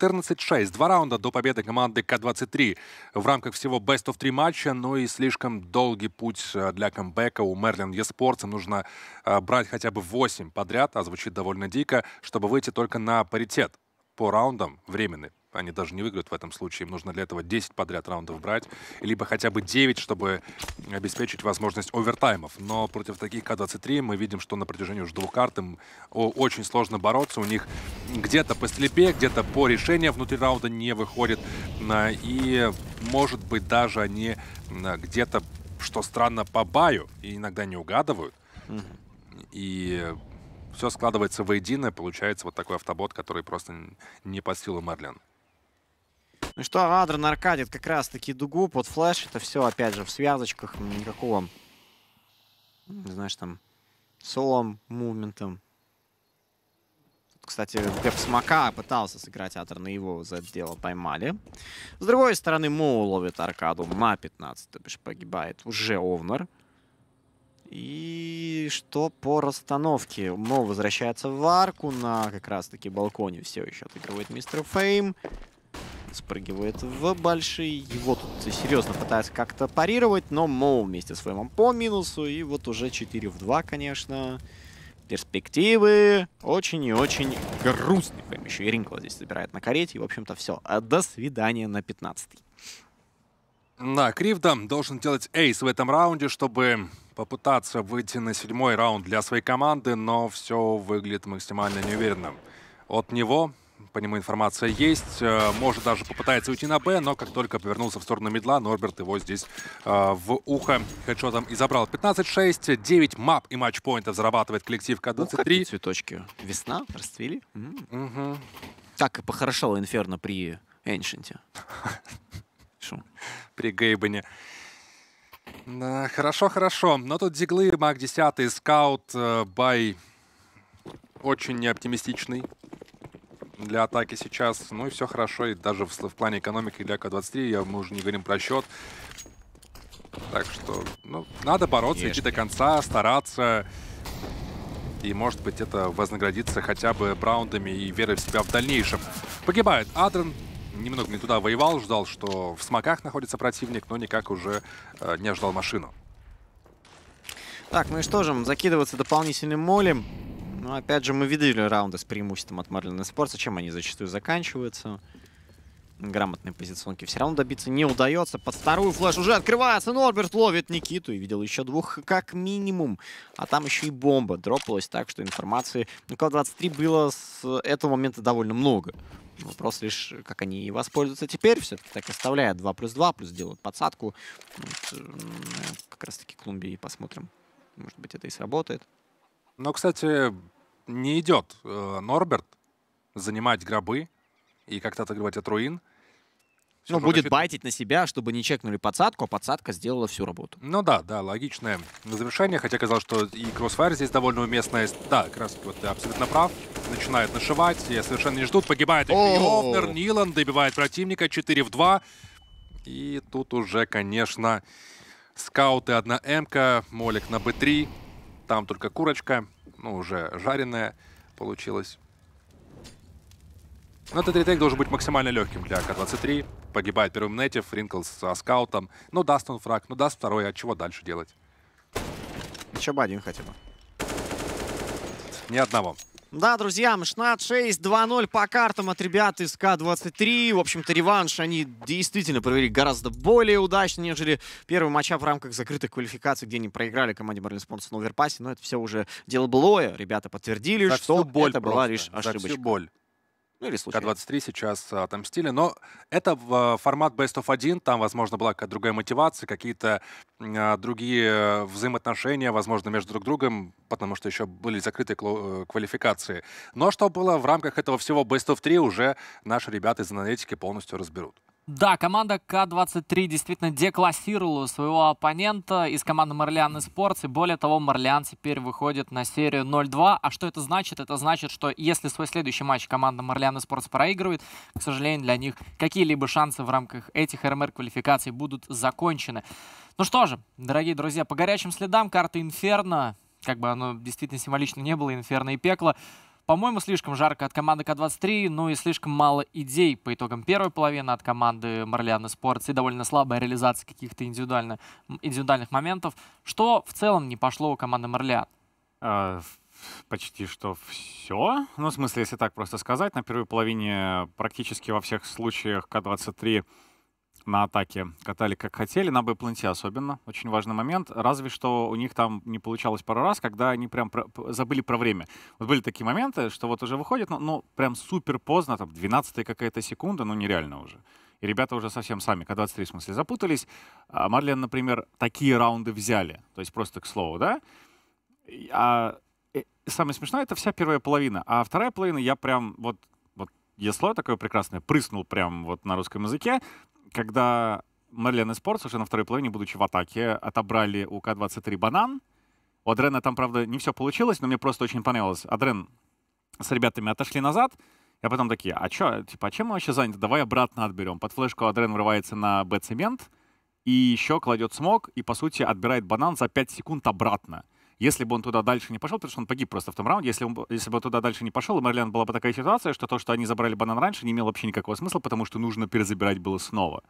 14-6. Два раунда до победы команды К-23 в рамках всего Best of 3 матча, но ну и слишком долгий путь э, для камбэка у Мерлин Еспортс. нужно э, брать хотя бы 8 подряд, а звучит довольно дико, чтобы выйти только на паритет по раундам временный они даже не выиграют в этом случае. Им нужно для этого 10 подряд раундов брать, либо хотя бы 9, чтобы обеспечить возможность овертаймов. Но против таких К-23 мы видим, что на протяжении уже двух карт им очень сложно бороться. У них где-то по слепе, где-то по решению внутри раунда не выходит. А, и, может быть, даже они а, где-то, что странно, по баю и иногда не угадывают. И все складывается воедино, получается вот такой автобот, который просто не по силу Мерлин. Ну что, Адрен аркадит как раз-таки дугу под флеш. Это все, опять же, в связочках. Никакого, знаешь, там, солом, мувментом. Кстати, Геф Смока пытался сыграть Атер, но его за это дело поймали. С другой стороны, Моу ловит аркаду на 15, то бишь погибает уже Овнер. И что по расстановке? Моу возвращается в арку, на как раз-таки балконе все еще отыгрывает Мистер Фейм. Спрыгивает в большой. Его тут серьезно пытается как-то парировать, но Моу вместе с Вэмом по минусу. И вот уже 4 в 2, конечно. Перспективы очень и очень грустные. Прям еще и Ринкла здесь забирает на карете. И, в общем-то, все. А до свидания на 15 -й. Да, Кривда должен делать эйс в этом раунде, чтобы попытаться выйти на седьмой раунд для своей команды, но все выглядит максимально неуверенным. От него по нему информация есть. Э, может, даже попытается уйти на Б, но как только повернулся в сторону медла, Норберт его здесь э, в ухо хедшотом и забрал. 15-6, 9 мап и матчпоинтов зарабатывает коллектив К-23. Ну, цветочки. Весна, расцвели. Mm -hmm. Так и похорошело Инферно при Эншенте. *laughs* При Гейбане. хорошо, хорошо. Но тут диглы, маг 10, скаут, э, бай очень неоптимистичный для атаки сейчас. Ну и все хорошо, и даже в, в плане экономики для К-23, мы уже не говорим про счет. Так что, ну, надо бороться, Конечно. идти до конца, стараться. И, может быть, это вознаградится хотя бы браундами и верой в себя в дальнейшем. Погибает Адрен. Немного не туда воевал, ждал, что в смоках находится противник, но никак уже э, не ожидал машину. Так, ну и что же, закидываться дополнительным молем ну, опять же, мы видели раунды с преимуществом от Марлина Спорта, чем они зачастую заканчиваются. грамотные позиционки все равно добиться не удается. Под вторую флеш уже открывается. Норберт ловит Никиту и видел еще двух как минимум. А там еще и бомба дропалась, так что информации на К-23 было с этого момента довольно много. Вопрос лишь, как они и воспользуются теперь. Все-таки так оставляют 2 плюс 2, плюс делают подсадку. Ну, вот, э, ну, как раз-таки Клумби посмотрим. Может быть, это и сработает. Но, кстати, не идет э, Норберт занимать гробы и как-то отыгрывать от руин. Все ну, будет фит... байтить на себя, чтобы не чекнули подсадку, а подсадка сделала всю работу. Ну да, да, логичное завершение, хотя казалось, что и кроссфайр здесь довольно уместная. Да, как раз вот ты абсолютно прав. Начинает нашивать, Я совершенно не ждут. Погибает и Нилан добивает противника 4 в 2. И тут уже, конечно, скауты, одна М-ка, Молик на Б3. Там только курочка. Ну, уже жареная получилась. Но этот ретейк должен быть максимально легким для К-23. Погибает первым нетив, Ринкл со скаутом. Ну, даст он фраг, ну, даст второй. А чего дальше делать? Еще бы один хотя бы. Ни одного. Да, друзья, Мшнат 6-2-0 по картам от ребят из К-23. В общем-то, реванш они действительно провели гораздо более удачно, нежели первый матча в рамках закрытых квалификаций, где они проиграли команде Марлин Спонс на оверпасе. Но это все уже дело былое. Ребята подтвердили, за что боль это просто. была лишь ошибочка. За всю боль. Ну или случайно. К-23 сейчас отомстили, а, но это а, формат Best of 1, там, возможно, была какая-то другая мотивация, какие-то а, другие э, взаимоотношения, возможно, между друг другом, потому что еще были закрыты э, квалификации. Но что было в рамках этого всего Best of 3, уже наши ребята из аналитики полностью разберут. Да, команда К-23 действительно деклассировала своего оппонента из команды Марлиан Спортс. И более того, Марлиан теперь выходит на серию 0-2. А что это значит? Это значит, что если свой следующий матч команда Марлиан Спортс проигрывает, к сожалению, для них какие-либо шансы в рамках этих РМР-квалификаций будут закончены. Ну что же, дорогие друзья, по горячим следам карта Инферно, как бы оно действительно символично не было, Инферно и Пекло, по-моему, слишком жарко от команды К-23, ну и слишком мало идей по итогам первой половины от команды Марляны Спортс и довольно слабая реализация каких-то индивидуально, индивидуальных моментов, что в целом не пошло у команды Марлян. А, почти что все. Ну, в смысле, если так просто сказать, на первой половине практически во всех случаях К-23 на атаке катали как хотели, на Б-планте особенно. Очень важный момент. Разве что у них там не получалось пару раз, когда они прям про забыли про время. Вот были такие моменты, что вот уже выходит, ну, ну прям супер поздно, там 12 какая-то секунда, ну нереально уже. И ребята уже совсем сами, когда 23 в смысле, запутались. А Марлен, например, такие раунды взяли. То есть просто к слову, да? А э, самое смешное, это вся первая половина. А вторая половина я прям вот есть слово такое прекрасное, прыснул прям вот на русском языке когда Мерлен и Спортс уже на второй половине, будучи в атаке, отобрали у К-23 банан. У Адрена там, правда, не все получилось, но мне просто очень понравилось. Адрен с ребятами отошли назад, я а потом такие, а чё, типа, а чем мы вообще заняты? Давай обратно отберем. Под флешку Адрен врывается на Б-цемент и еще кладет смог и, по сути, отбирает банан за 5 секунд обратно если бы он туда дальше не пошел, потому что он погиб просто в том раунде, если, он, если бы он туда дальше не пошел, у Мэриленд была бы такая ситуация, что то, что они забрали банан раньше, не имело вообще никакого смысла, потому что нужно перезабирать было снова.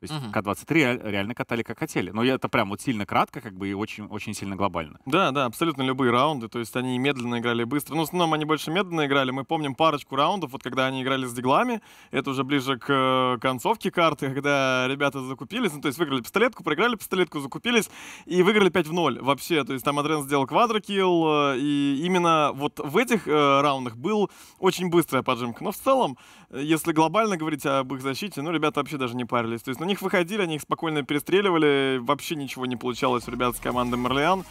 То есть угу. К-23 реально катали как хотели. Но это прям вот сильно кратко, как бы и очень, очень сильно глобально. Да, да, абсолютно любые раунды. То есть они медленно играли, быстро. Ну, в основном они больше медленно играли. Мы помним парочку раундов, вот когда они играли с диглами. Это уже ближе к э, концовке карты, *laughs* когда ребята закупились. Ну, то есть выиграли пистолетку, проиграли пистолетку, закупились и выиграли 5 в 0 вообще. То есть там Адрен сделал квадрокилл. Э, и именно вот в этих э, раундах был очень быстрый поджимка. Но в целом если глобально говорить об их защите, ну, ребята вообще даже не парились. То есть на них выходили, они их спокойно перестреливали, вообще ничего не получалось у ребят с командой Марлиан.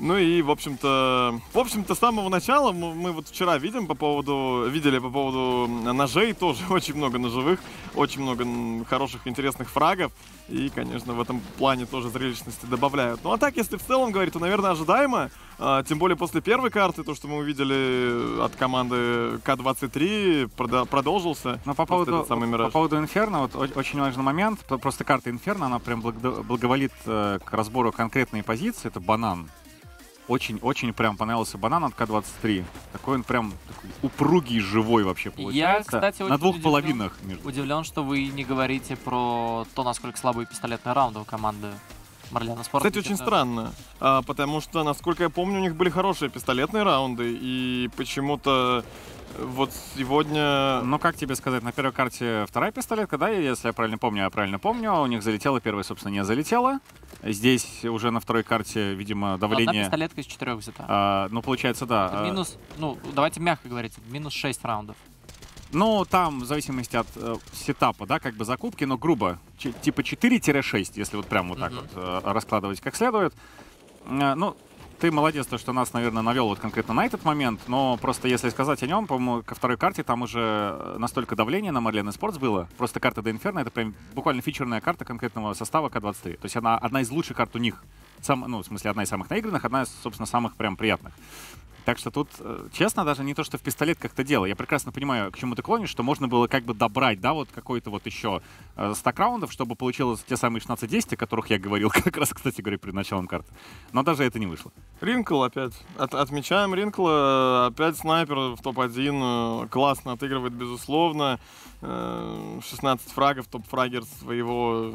Ну и, в общем-то, в общем-то, с самого начала мы, мы вот вчера видим по поводу, видели по поводу ножей тоже *laughs* очень много ножевых, очень много хороших, интересных фрагов. И, конечно, в этом плане тоже зрелищности добавляют. Ну а так, если в целом говорить, то, наверное, ожидаемо. А, тем более после первой карты, то, что мы увидели от команды К-23, продолжился. Но по поводу, самый по поводу Инферно, вот очень важный момент. Просто карта Инферно, она прям благоволит э, к разбору конкретной позиции. Это банан очень-очень прям понравился банан от К-23. Такой он прям такой упругий, живой вообще получается. Я, кстати, На двух удивлен, половинах. Между. Удивлен, что вы не говорите про то, насколько слабые пистолетные раунды у команды Марляна Спорт. Кстати, очень это... странно, а, потому что, насколько я помню, у них были хорошие пистолетные раунды, и почему-то э, вот сегодня... Ну, как тебе сказать, на первой карте вторая пистолетка, да, если я правильно помню, я правильно помню, а у них залетела, первая, собственно, не залетела. Здесь уже на второй карте, видимо, давление... Одна пистолетка из четырех взята. А, ну, получается, да. Это а. минус, ну, давайте мягко говорить, минус 6 раундов. Ну, там в зависимости от э, сетапа, да, как бы закупки, но грубо, типа 4-6, если вот прям вот mm -hmm. так вот э, раскладывать как следует. Э, ну, ты молодец, то, что нас, наверное, навел вот конкретно на этот момент, но просто если сказать о нем, по-моему, ко второй карте там уже э, настолько давление на Марлен Спортс было. Просто карта до Инферно — это прям буквально фичерная карта конкретного состава К-23. То есть она одна из лучших карт у них. Сам, ну, в смысле, одна из самых наигранных, одна из, собственно, самых прям приятных. Так что тут, э, честно, даже не то, что в пистолет как-то дело. Я прекрасно понимаю, к чему ты клонишь, что можно было как бы добрать, да, вот какой-то вот еще э, стак раундов, чтобы получилось те самые 16-10, о которых я говорил *laughs* как раз, кстати говоря, перед началом карты. Но даже это не вышло. Ринкл опять. От, отмечаем Ринкла. Э, опять снайпер в топ-1. Классно отыгрывает, безусловно. 16 фрагов, топ-фрагер своего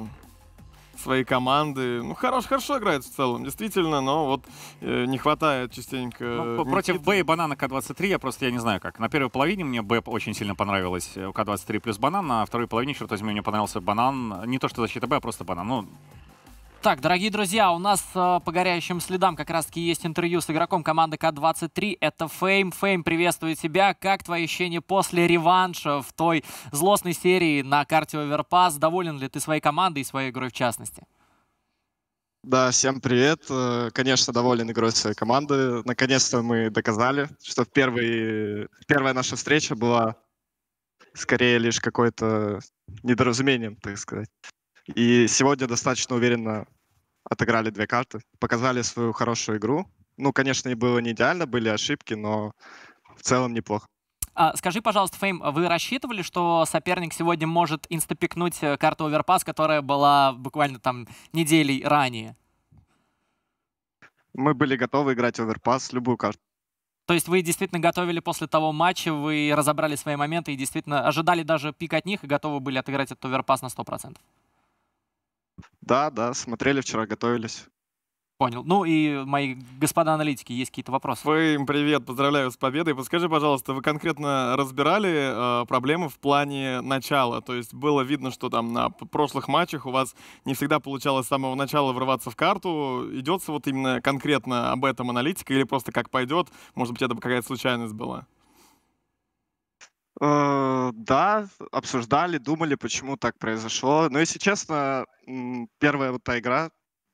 своей команды. Ну, хорош, хорошо играет в целом, действительно, но вот э, не хватает частенько. Ну, э, против Б и Банана К-23 я просто, я не знаю как. На первой половине мне Б очень сильно понравилось э, К-23 плюс Банан, а на второй половине, черт возьми, мне понравился Банан. Не то, что защита Б, а просто Банан. Ну, так, дорогие друзья, у нас э, по горящим следам как раз-таки есть интервью с игроком команды К-23. Это Фейм. Фейм, приветствую тебя. Как твои ощущения после реванша в той злостной серии на карте Оверпас? Доволен ли ты своей командой и своей игрой в частности? Да, всем привет. Э, конечно, доволен игрой своей команды. Наконец-то мы доказали, что первый, первая наша встреча была скорее лишь какой то недоразумением, так сказать. И сегодня достаточно уверенно отыграли две карты, показали свою хорошую игру. Ну, конечно, и было не идеально, были ошибки, но в целом неплохо. А, скажи, пожалуйста, Фейм, а вы рассчитывали, что соперник сегодня может инстапикнуть э, карту Оверпас, которая была буквально там неделей ранее? Мы были готовы играть Оверпас, любую карту. То есть вы действительно готовили после того матча, вы разобрали свои моменты и действительно ожидали даже пик от них и готовы были отыграть этот оверпас на 100%? Да, да, смотрели вчера, готовились. Понял. Ну и мои господа аналитики, есть какие-то вопросы? Вы им привет, поздравляю с победой. Подскажи, пожалуйста, вы конкретно разбирали э, а, проблемы в плане начала? То есть было видно, что там на прошлых матчах у вас не всегда получалось с самого начала врываться в карту. Идется вот именно конкретно об этом аналитика или просто как пойдет? Может быть, это какая-то случайность была? Э, да, обсуждали, думали, почему так произошло. Но, если честно, первая вот та игра,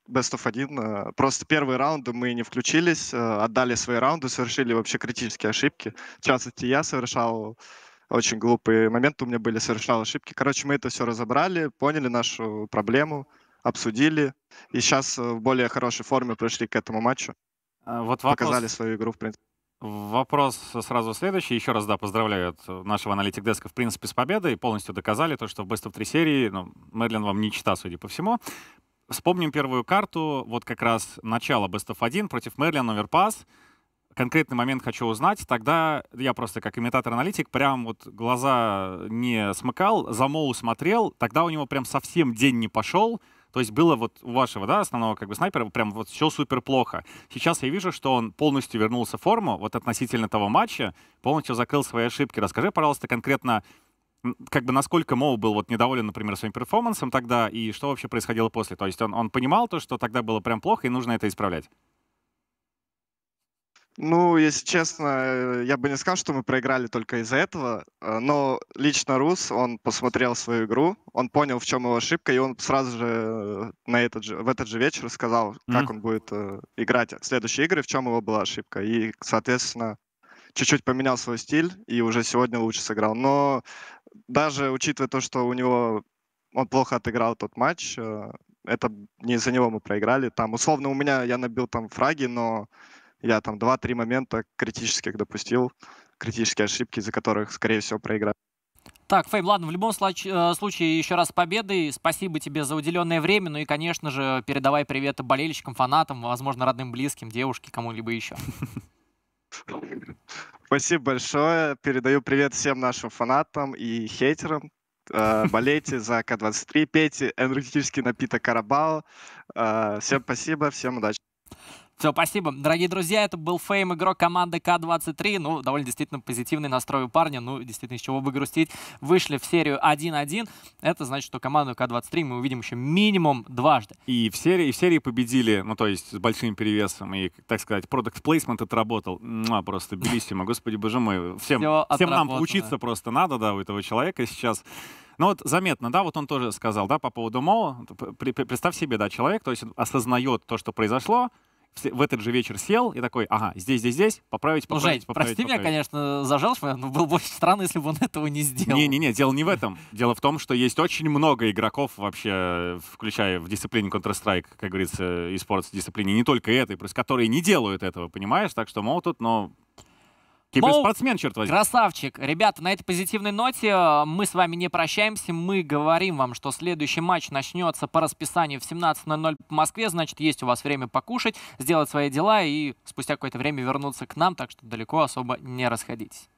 Best of 1, э, просто первые раунды мы не включились, э, отдали свои раунды, совершили вообще критические ошибки. В частности, я совершал очень глупые моменты у меня были, совершал ошибки. Короче, мы это все разобрали, поняли нашу проблему, обсудили. И сейчас в более хорошей форме пришли к этому матчу. Вот вопрос. Показали свою игру, в принципе. Вопрос сразу следующий. Еще раз, да, поздравляю от нашего аналитик деска, в принципе, с победой. Полностью доказали то, что в Best of 3 серии ну, Мерлин вам не чита, судя по всему. Вспомним первую карту, вот как раз начало Best of 1 против Мерлин Оверпас. Конкретный момент хочу узнать. Тогда я просто как имитатор-аналитик прям вот глаза не смыкал, за Моу смотрел. Тогда у него прям совсем день не пошел. То есть было вот у вашего, да, основного как бы снайпера прям вот все супер плохо. Сейчас я вижу, что он полностью вернулся в форму вот относительно того матча, полностью закрыл свои ошибки. Расскажи, пожалуйста, конкретно, как бы насколько Моу был вот недоволен, например, своим перформансом тогда, и что вообще происходило после? То есть он, он понимал то, что тогда было прям плохо, и нужно это исправлять? Ну, если честно, э, я бы не сказал, что мы проиграли только из-за этого, э, но лично Рус, он посмотрел свою игру, он понял, в чем его ошибка, и он сразу же э, на этот же, в этот же вечер сказал, как mm он будет э, играть следующие игры, в чем его была ошибка. И, соответственно, чуть-чуть поменял свой стиль и уже сегодня лучше сыграл. Но даже учитывая то, что у него он плохо отыграл тот матч, это не из-за него мы проиграли. Там, условно, у меня я набил там фраги, но я там 2-3 момента критических допустил, критические ошибки, из-за которых, скорее всего, проиграю. Так, Фейб, ладно, в любом э, случае, еще раз победы. Спасибо тебе за уделенное время. Ну и, конечно же, передавай привет болельщикам, фанатам, возможно, родным, близким, девушке, кому-либо еще. *laughs* Спасибо большое. Передаю привет всем нашим фанатам и хейтерам. Э, *laughs* болейте за К-23, пейте энергетический напиток Карабао. Э, всем спасибо, всем удачи. Все, спасибо. Дорогие друзья, это был фейм игрок команды К-23. Ну, довольно действительно позитивный настрой у парня. Ну, действительно, из чего бы грустить. Вышли в серию 1-1. Это значит, что команду К-23 мы увидим еще минимум дважды. И в серии, и в серии победили, ну, то есть с большим перевесом. И, так сказать, продукт плейсмент отработал. Ну, просто белиссимо. Господи, боже мой. Всем, всем нам поучиться просто надо, да, у этого человека сейчас. Ну вот заметно, да, вот он тоже сказал, да, по поводу Моу. Представь себе, да, человек, то есть осознает то, что произошло, в этот же вечер сел и такой, ага, здесь, здесь, здесь, поправить, ну, поправить, ну, Жень, поправить. прости поправить. меня, конечно, за но ну, было бы странно, если бы он этого не сделал. Не-не-не, дело не в этом. Дело в том, что есть очень много игроков вообще, включая в дисциплине Counter-Strike, как говорится, и спорт дисциплине, не только этой, просто которые не делают этого, понимаешь? Так что, мол, тут, но Киберспортсмен, типа черт возьми. Красавчик. Ребята, на этой позитивной ноте э, мы с вами не прощаемся. Мы говорим вам, что следующий матч начнется по расписанию в 17.00 по Москве. Значит, есть у вас время покушать, сделать свои дела и спустя какое-то время вернуться к нам. Так что далеко особо не расходитесь.